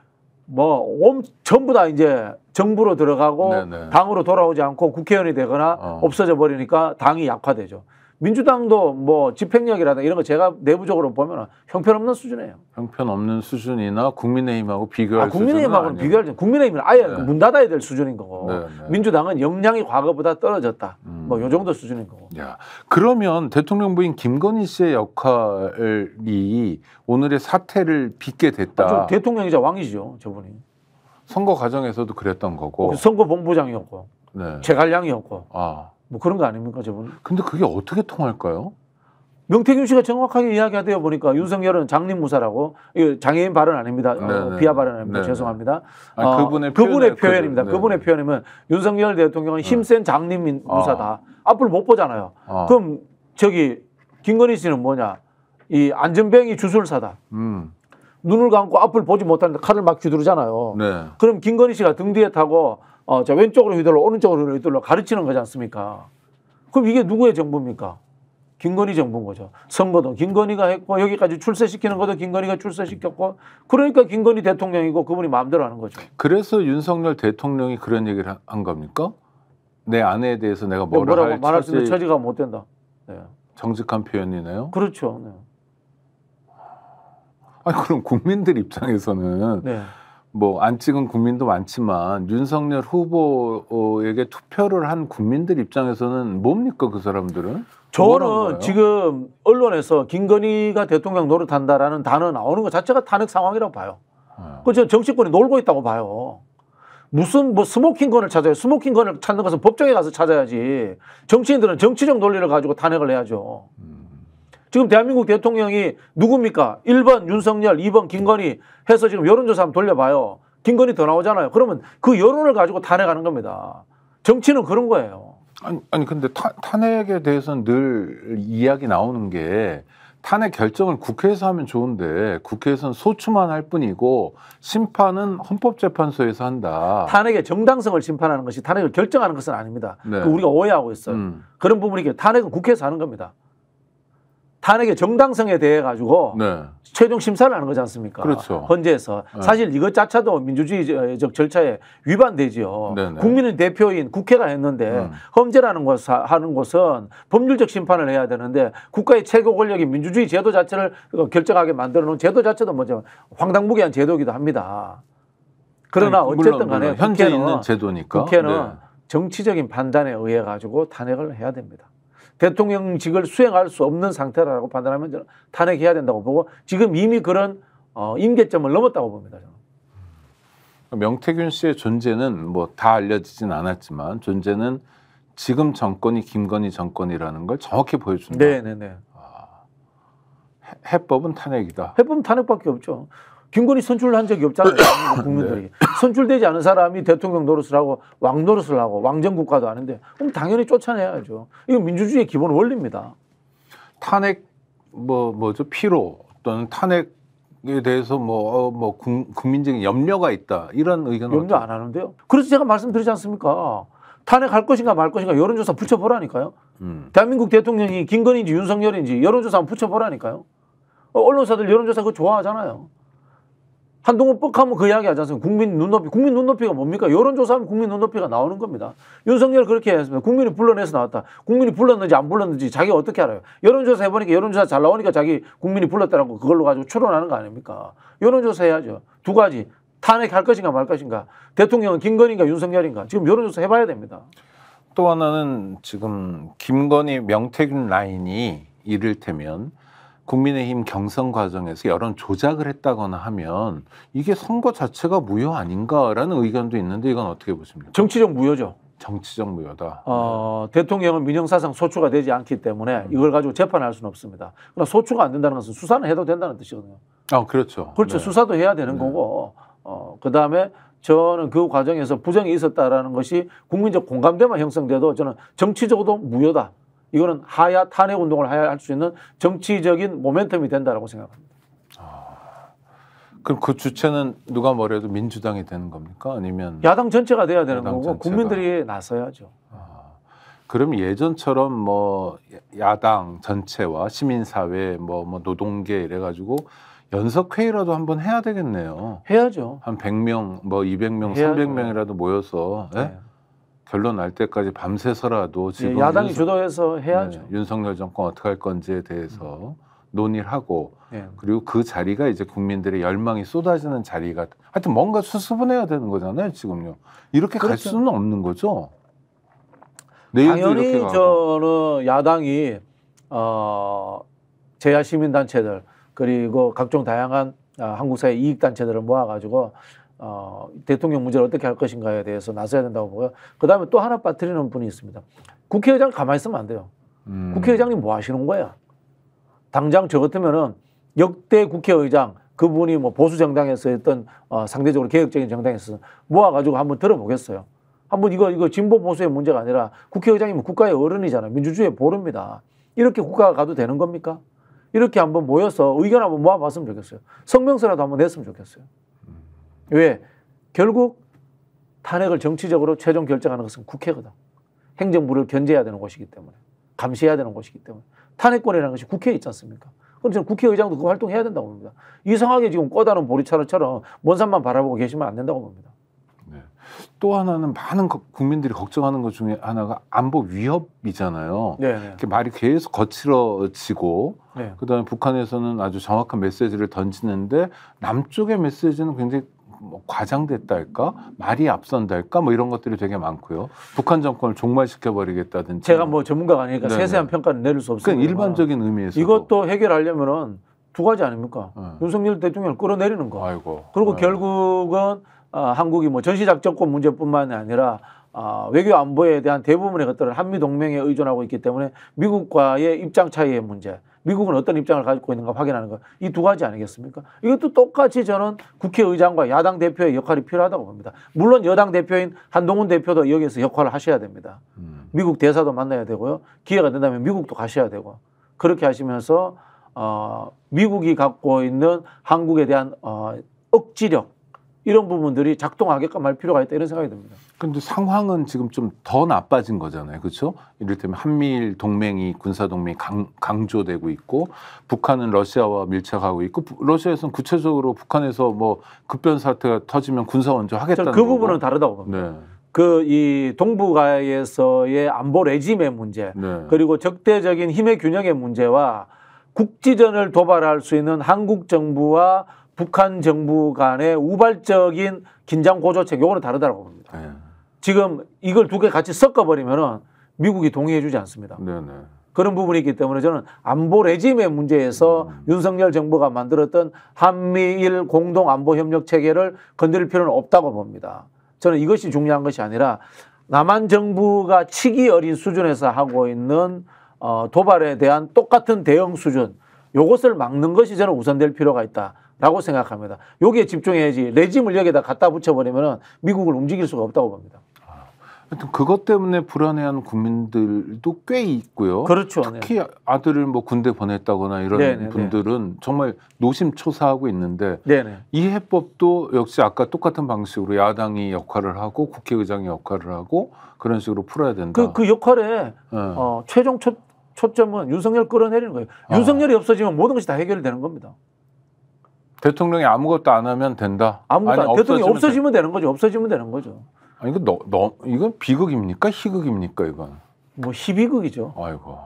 뭐 옴, 전부 다 이제 정부로 들어가고 네네. 네. 당으로 돌아오지 않고 국회의원이 되거나 어. 없어져 버리니까 당이 약화되죠. 민주당도 뭐 집행력이라든가 이런 거 제가 내부적으로 보면 형편없는 수준이에요. 형편없는 수준이나 국민의힘하고 비교할 아, 국민의힘하고는 비교할 국민의힘은 아예 네. 문 닫아야 될 수준인 거고 네, 네. 민주당은 역량이 과거보다 떨어졌다. 음. 뭐요 정도 수준인 거고. 야, 그러면 대통령 부인 김건희 씨의 역할이 오늘의 사태를 빚게 됐다. 아, 대통령이자 왕이죠, 저분이. 선거 과정에서도 그랬던 거고. 선거 본부장이었고, 네. 제갈량이었고. 아. 뭐 그런 거 아닙니까 저분? 근데 그게 어떻게 통할까요? 명태균 씨가 정확하게 이야기하다 보니까 윤석열은 장님무사라고 이거 장애인 발언 아닙니다. 어, 네, 네. 비하 발언 아닙니다. 네네. 네. 죄송합니다. 아니, 어, 그분의, 그분의 표현입니다. 네 그분의 표현이면 윤석열 대통령은 힘센 장님무사다. 아. 앞을 못 보잖아요. 아. 그럼 저기 김건희 씨는 뭐냐? 이안전병이 주술사다. 음. 눈을 감고 앞을 보지 못하는데 칼을 막 휘두르잖아요. 네. 그럼 김건희 씨가 등 뒤에 타고 어, 자, 왼쪽으로 휘둘러, 오른쪽으로 휘둘러 가르치는 거지 않습니까? 그럼 이게 누구의 정부입니까? 김건희 정부인 거죠. 선거도 김건희가 했고 여기까지 출세시키는 것도 김건희가 출세시켰고 그러니까 김건희 대통령이고 그분이 마음대로 하는 거죠. 그래서 윤석열 대통령이 그런 얘기를 한 겁니까? 내 아내에 대해서 내가 뭐라 뭐라고 할 말할 수 있는 처지가 못 된다. 네. 정직한 표현이네요. 그렇죠. 네. 아니 그럼 국민들 입장에서는 네. 뭐안 찍은 국민도 많지만 윤석열 후보에게 투표를 한 국민들 입장에서는 뭡니까 그 사람들은? 저는 지금 언론에서 김건희가 대통령 노릇한다라는 단어 나오는 것 자체가 탄핵 상황이라고 봐요. 어. 그저 정치권이 놀고 있다고 봐요. 무슨 뭐 스모킹건을 찾아요. 스모킹건을 찾는 것은 법정에 가서 찾아야지. 정치인들은 정치적 논리를 가지고 탄핵을 해야죠. 음. 지금 대한민국 대통령이 누굽니까? 1번 윤석열, 2번 김건희 해서 지금 여론조사 한번 돌려봐요. 김건희 더 나오잖아요. 그러면 그 여론을 가지고 탄핵하는 겁니다. 정치는 그런 거예요. 아니, 아니 근데 타, 탄핵에 대해서는 늘 이야기 나오는 게 탄핵 결정을 국회에서 하면 좋은데 국회에서는 소추만 할 뿐이고 심판은 헌법재판소에서 한다. 탄핵의 정당성을 심판하는 것이 탄핵을 결정하는 것은 아닙니다. 네. 그 우리가 오해하고 있어요. 음. 그런 부분이 탄핵은 국회에서 하는 겁니다. 탄핵의 정당성에 대해 가지고 네. 최종 심사를 하는 거지 않습니까? 그렇죠. 헌재에서 네. 사실 이것 자체도 민주주의적 절차에 위반되지요. 네, 네. 국민의 대표인 국회가 했는데 음. 헌재라는 것 하는 것은 법률적 심판을 해야 되는데 국가의 최고 권력이 민주주의 제도 자체를 어, 결정하게 만들어 놓은 제도 자체도 먼저 뭐 황당무계한 제도이기도 합니다. 그러나 아니, 어쨌든 간에 현재 국회는, 있는 제도니까 국회는 네. 정치적인 판단에 의해 가지고 탄핵을 해야 됩니다. 대통령직을 수행할 수 없는 상태라고 판단하면 저는 탄핵해야 된다고 보고 지금 이미 그런 어, 임계점을 넘었다고 봅니다. 저는. 명태균 씨의 존재는 뭐 다 알려지진 않았지만 존재는 지금 정권이 김건희 정권이라는 걸 정확히 보여준다. 네네네. 네, 네. 아, 해법은 탄핵이다. 해법은 탄핵밖에 없죠. 김건희 선출한 적이 없잖아요. 국민들이. 네. 선출되지 않은 사람이 대통령 노릇을 하고 왕 노릇을 하고 왕정국가도 하는데 그럼 당연히 쫓아내야죠. 이거 민주주의의 기본 원리입니다. 탄핵 뭐 뭐죠 피로 또는 탄핵에 대해서 뭐뭐 뭐, 어, 뭐 국민적인 염려가 있다 이런 의견은 염려 어때안 하는데요. 그래서 제가 말씀드리지 않습니까? 탄핵할 것인가 말 것인가 여론조사 붙여보라니까요. 음. 대한민국 대통령이 김건희인지 윤석열인지 여론조사 한번 붙여보라니까요. 어, 언론사들 여론조사 그거 좋아하잖아요. 한동훈 뻑하면 그 이야기 하지 않습니까? 국민 눈높이. 국민 눈높이가 뭡니까? 여론조사하면 국민 눈높이가 나오는 겁니다. 윤석열 그렇게 했습니다. 국민이 불러내서 나왔다. 국민이 불렀는지 안 불렀는지 자기가 어떻게 알아요? 여론조사 해보니까 여론조사 잘 나오니까 자기 국민이 불렀다라고 그걸로 가지고 추론하는 거 아닙니까? 여론조사 해야죠. 두 가지. 탄핵할 것인가 말 것인가. 대통령은 김건희인가 윤석열인가. 지금 여론조사 해봐야 됩니다. 또 하나는 지금 김건희 명태균 라인이 이를테면 국민의힘 경선 과정에서 여론 조작을 했다거나 하면 이게 선거 자체가 무효 아닌가라는 의견도 있는데 이건 어떻게 보십니까? 정치적 무효죠. 정치적 무효다. 어, 대통령은 민영사상 소추가 되지 않기 때문에 음. 이걸 가지고 재판할 수는 없습니다. 그러나 소추가 안 된다는 것은 수사는 해도 된다는 뜻이거든요. 아, 그렇죠. 그렇죠. 네. 수사도 해야 되는 네. 거고, 어, 그 다음에 저는 그 과정에서 부정이 있었다라는 것이 국민적 공감대만 형성돼도 저는 정치적으로도 무효다. 이거는 하야 탄핵 운동을 하야 할수 있는 정치적인 모멘텀이 된다라고 생각합니다. 아, 그럼 그 주체는 누가 뭐래도 민주당이 되는 겁니까? 아니면 야당 전체가 돼야 되는 거고 전체가. 국민들이 나서야죠. 아, 그럼 예전처럼 뭐 야당 전체와 시민사회 뭐, 뭐 노동계 이래가지고 연석회의라도 한번 해야 되겠네요. 해야죠. 한 100명, 뭐 200명, 해야죠. 300명이라도 모여서 예? 네. 결론 날 때까지 밤새서라도 지금 예, 야당이 윤석, 주도해서 해야죠. 네, 윤석열 정권 어떻게 할 건지에 대해서 음. 논의를 하고 예. 그리고 그 자리가 이제 국민들의 열망이 쏟아지는 자리가 하여튼 뭔가 수습은해야 되는 거잖아요 지금요. 이렇게 그렇죠. 갈 수는 없는 거죠. 당연히 저는 야당이 어, 재야 시민단체들 그리고 각종 다양한 어, 한국 사회 이익 단체들을 모아가지고 어, 대통령 문제를 어떻게 할 것인가에 대해서 나서야 된다고 보고요. 그 다음에 또 하나 빠뜨리는 분이 있습니다. 국회의장 가만히 있으면 안 돼요. 음. 국회의장님 뭐 하시는 거야? 당장 저 같으면은 역대 국회의장 그분이 뭐 보수 정당에서 했던 어, 상대적으로 개혁적인 정당에서 모아가지고 한번 들어보겠어요. 한번 이거 이거 진보 보수의 문제가 아니라 국회의장이면 국가의 어른이잖아요. 민주주의의 보릅니다. 이렇게 국가가 가도 되는 겁니까? 이렇게 한번 모여서 의견 한번 모아봤으면 좋겠어요. 성명서라도 한번 냈으면 좋겠어요. 왜? 결국 탄핵을 정치적으로 최종 결정하는 것은 국회거든. 행정부를 견제해야 되는 곳이기 때문에 감시해야 되는 곳이기 때문에 탄핵권이라는 것이 국회에 있지 않습니까? 그럼 저는 국회의장도 그 활동해야 된다고 봅니다. 이상하게 지금 꼬다는 보리차로처럼 먼 산만 바라보고 계시면 안 된다고 봅니다. 네. 또 하나는 많은 국민들이 걱정하는 것 중에 하나가 안보 위협이잖아요. 네, 네. 말이 계속 거칠어지고 네. 그다음에 북한에서는 아주 정확한 메시지를 던지는데 남쪽의 메시지는 굉장히 뭐 과장됐달까 말이 앞선달까 뭐 이런 것들이 되게 많고요. 북한 정권을 종말시켜버리겠다든지. 제가 뭐 전문가가 아니니까 네네. 세세한 평가는 내릴 수없습니까 일반적인 의미에서 이것도 해결하려면은 두 가지 아닙니까? 네. 윤석열 대통령을 끌어내리는 거. 아이고. 그리고 네. 결국은 어, 한국이 뭐 전시작전권 문제뿐만 아니라 어, 아, 외교 안보에 대한 대부분의 것들을 한미 동맹에 의존하고 있기 때문에 미국과의 입장 차이의 문제. 미국은 어떤 입장을 가지고 있는가 확인하는 것. 이 두 가지 아니겠습니까? 이것도 똑같이 저는 국회의장과 야당 대표의 역할이 필요하다고 봅니다. 물론 여당 대표인 한동훈 대표도 여기에서 역할을 하셔야 됩니다. 음. 미국 대사도 만나야 되고요. 기회가 된다면 미국도 가셔야 되고. 그렇게 하시면서 어, 미국이 갖고 있는 한국에 대한 어, 억지력 이런 부분들이 작동하게끔 할 필요가 있다 이런 생각이 듭니다. 근데 상황은 지금 좀 더 나빠진 거잖아요. 그렇죠? 이를테면 한미일 동맹이 군사 동맹이 강, 강조되고 있고 북한은 러시아와 밀착하고 있고 러시아에서는 구체적으로 북한에서 뭐 급변 사태가 터지면 군사 원조 하겠다는 그 부분은 다르다고 봅니다. 네. 그이 동북아에서의 안보 레짐의 문제 네. 그리고 적대적인 힘의 균형의 문제와 국지전을 도발할 수 있는 한국 정부와 북한 정부 간의 우발적인 긴장 고조책 요거는 다르다고 봅니다. 네. 지금 이걸 두 개 같이 섞어버리면은 미국이 동의해주지 않습니다. 네네. 그런 부분이 있기 때문에 저는 안보 레짐의 문제에서 음. 윤석열 정부가 만들었던 한미일 공동 안보 협력 체계를 건드릴 필요는 없다고 봅니다. 저는 이것이 중요한 것이 아니라 남한 정부가 치기 어린 수준에서 하고 있는 어, 도발에 대한 똑같은 대응 수준 요것을 막는 것이 저는 우선될 필요가 있다라고 생각합니다. 여기에 집중해야지 레짐을 여기다 갖다 붙여버리면 미국을 움직일 수가 없다고 봅니다. 하여튼 그것 때문에 불안해하는 국민들도 꽤 있고요. 그렇죠. 네. 특히 네. 아들을 뭐 군대 보냈다거나 이런 네네, 네, 네. 분들은 네네. 정말 노심초사하고 있는데 네네. 이 해법도 역시 아까 똑같은 방식으로 야당이 역할을 하고 국회의장이 역할을 하고 그런 식으로 풀어야 된다. 그, 그 역할에 네. 어, 최종 초, 초점은 윤석열 끌어내리는 거예요. 아. 윤석열이 없어지면 모든 것이 다 해결되는 겁니다. 대통령이 아무것도 안 하면 된다. 아무것도 아니, 대통령이 없어지면, 없어지면 되는 거죠. 없어지면 되는 거죠. 아니 이거 너, 너 이건 비극입니까 희극입니까 이건? 뭐 희비극이죠. 아이고.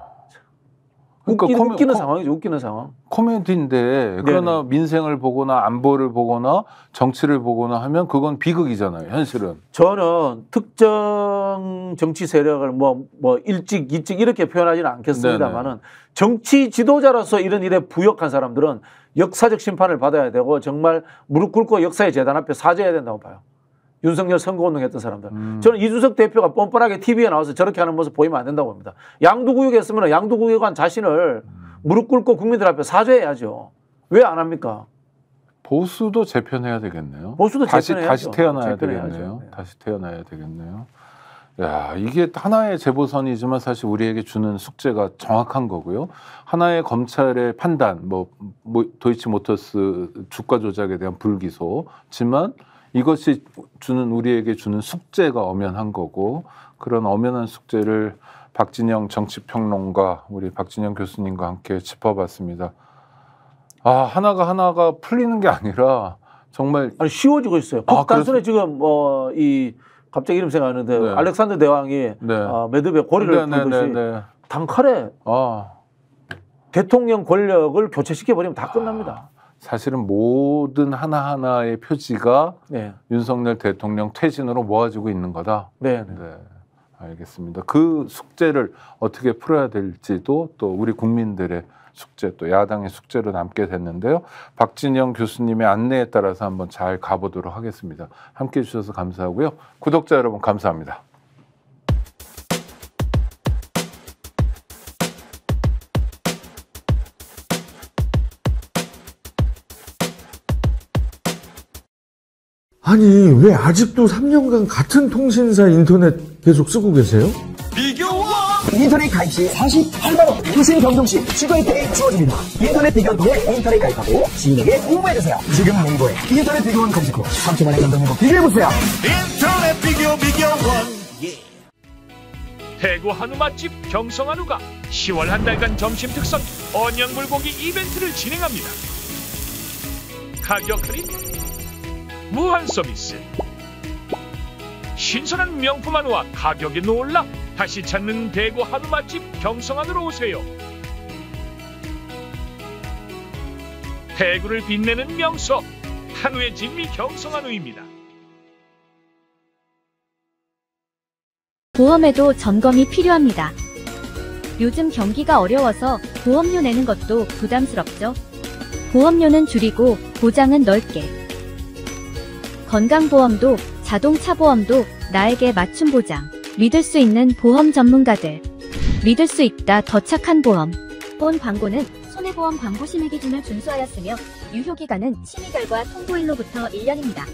그러니까 웃기는, 코미, 웃기는 코, 상황이죠. 웃기는 상황. 코미디인데 그러나 네네. 민생을 보거나 안보를 보거나 정치를 보거나 하면 그건 비극이잖아요. 현실은. 저는 특정 정치 세력을 뭐뭐 뭐 일찍 일찍 이렇게 표현하지는 않겠습니다만은 정치 지도자로서 이런 일에 부역한 사람들은 역사적 심판을 받아야 되고 정말 무릎 꿇고 역사의 재단 앞에 사죄해야 된다고 봐요. 윤석열 선거운동했던 사람들. 음. 저는 이준석 대표가 뻔뻔하게 TV에 나와서 저렇게 하는 모습 보이면 안 된다고 봅니다. 양두구역에있으면 양두구역한 자신을 음. 무릎 꿇고 국민들 앞에 사죄해야죠. 왜 안 합니까? 보수도 재편해야 되겠네요. 보수도 다시 재편해야죠. 다시 태어나야 되겠네요. 네. 다시 태어나야 되겠네요. 야, 이게 하나의 재보선이지만 사실 우리에게 주는 숙제가 정확한 거고요. 하나의 검찰의 판단, 뭐, 뭐 도이치모터스 주가 조작에 대한 불기소지만 이것이 주는 우리에게 주는 숙제가 엄연한 거고 그런 엄연한 숙제를 박진영 정치평론가 우리 박진영 교수님과 함께 짚어봤습니다. 아 하나가 하나가 풀리는 게 아니라 정말 아니, 쉬워지고 있어요. 아, 단순히 그래서... 지금 뭐이 어, 갑자기 이름 생각하는데 네. 알렉산더 대왕이 네. 어, 아, 메드베 고리를 네, 네, 풀듯이 네, 단칼에 아. 대통령 권력을 교체시켜 버리면 다 끝납니다. 사실은 모든 하나하나의 표지가 네. 윤석열 대통령 퇴진으로 모아지고 있는 거다. 네. 네. 알겠습니다. 그 숙제를 어떻게 풀어야 될지도 또 우리 국민들의 숙제 또 야당의 숙제로 남게 됐는데요. 박진영 교수님의 안내에 따라서 한번 잘 가보도록 하겠습니다. 함께 해주셔서 감사하고요. 구독자 여러분 감사합니다. 아니 왜 아직도 3년간 같은 통신사 인터넷 계속 쓰고 계세요? 비교와 인터넷 가입 시 48만원 통신 경정 시추가의택이 주어집니다 인터넷 비교 통해 인터넷 가입하고 지인에게 홍보해주세요 지금 홍보에 인터넷 비교원 검색 후 30만원 경정해로 비교해보세요 인터넷 비교 비교원 y e a 대구 한우 맛집 경성한우가 10월 한 달간 점심 특선 언양 불고기 이벤트를 진행합니다 가격 할인 무한 서비스 신선한 명품 한우와 가격에 놀라 다시 찾는 대구 한우 맛집 경성한으로 오세요 대구를 빛내는 명소 한우의 진미 경성한우입니다 보험에도 점검이 필요합니다 요즘 경기가 어려워서 보험료 내는 것도 부담스럽죠 보험료는 줄이고 보장은 넓게 건강보험도 자동차 보험도 나에게 맞춤 보장. 믿을 수 있는 보험 전문가들. 믿을 수 있다 더 착한 보험. 본 광고는 손해보험 광고 심의 기준을 준수하였으며 유효기간은 심의 결과 통보일로부터 1년입니다.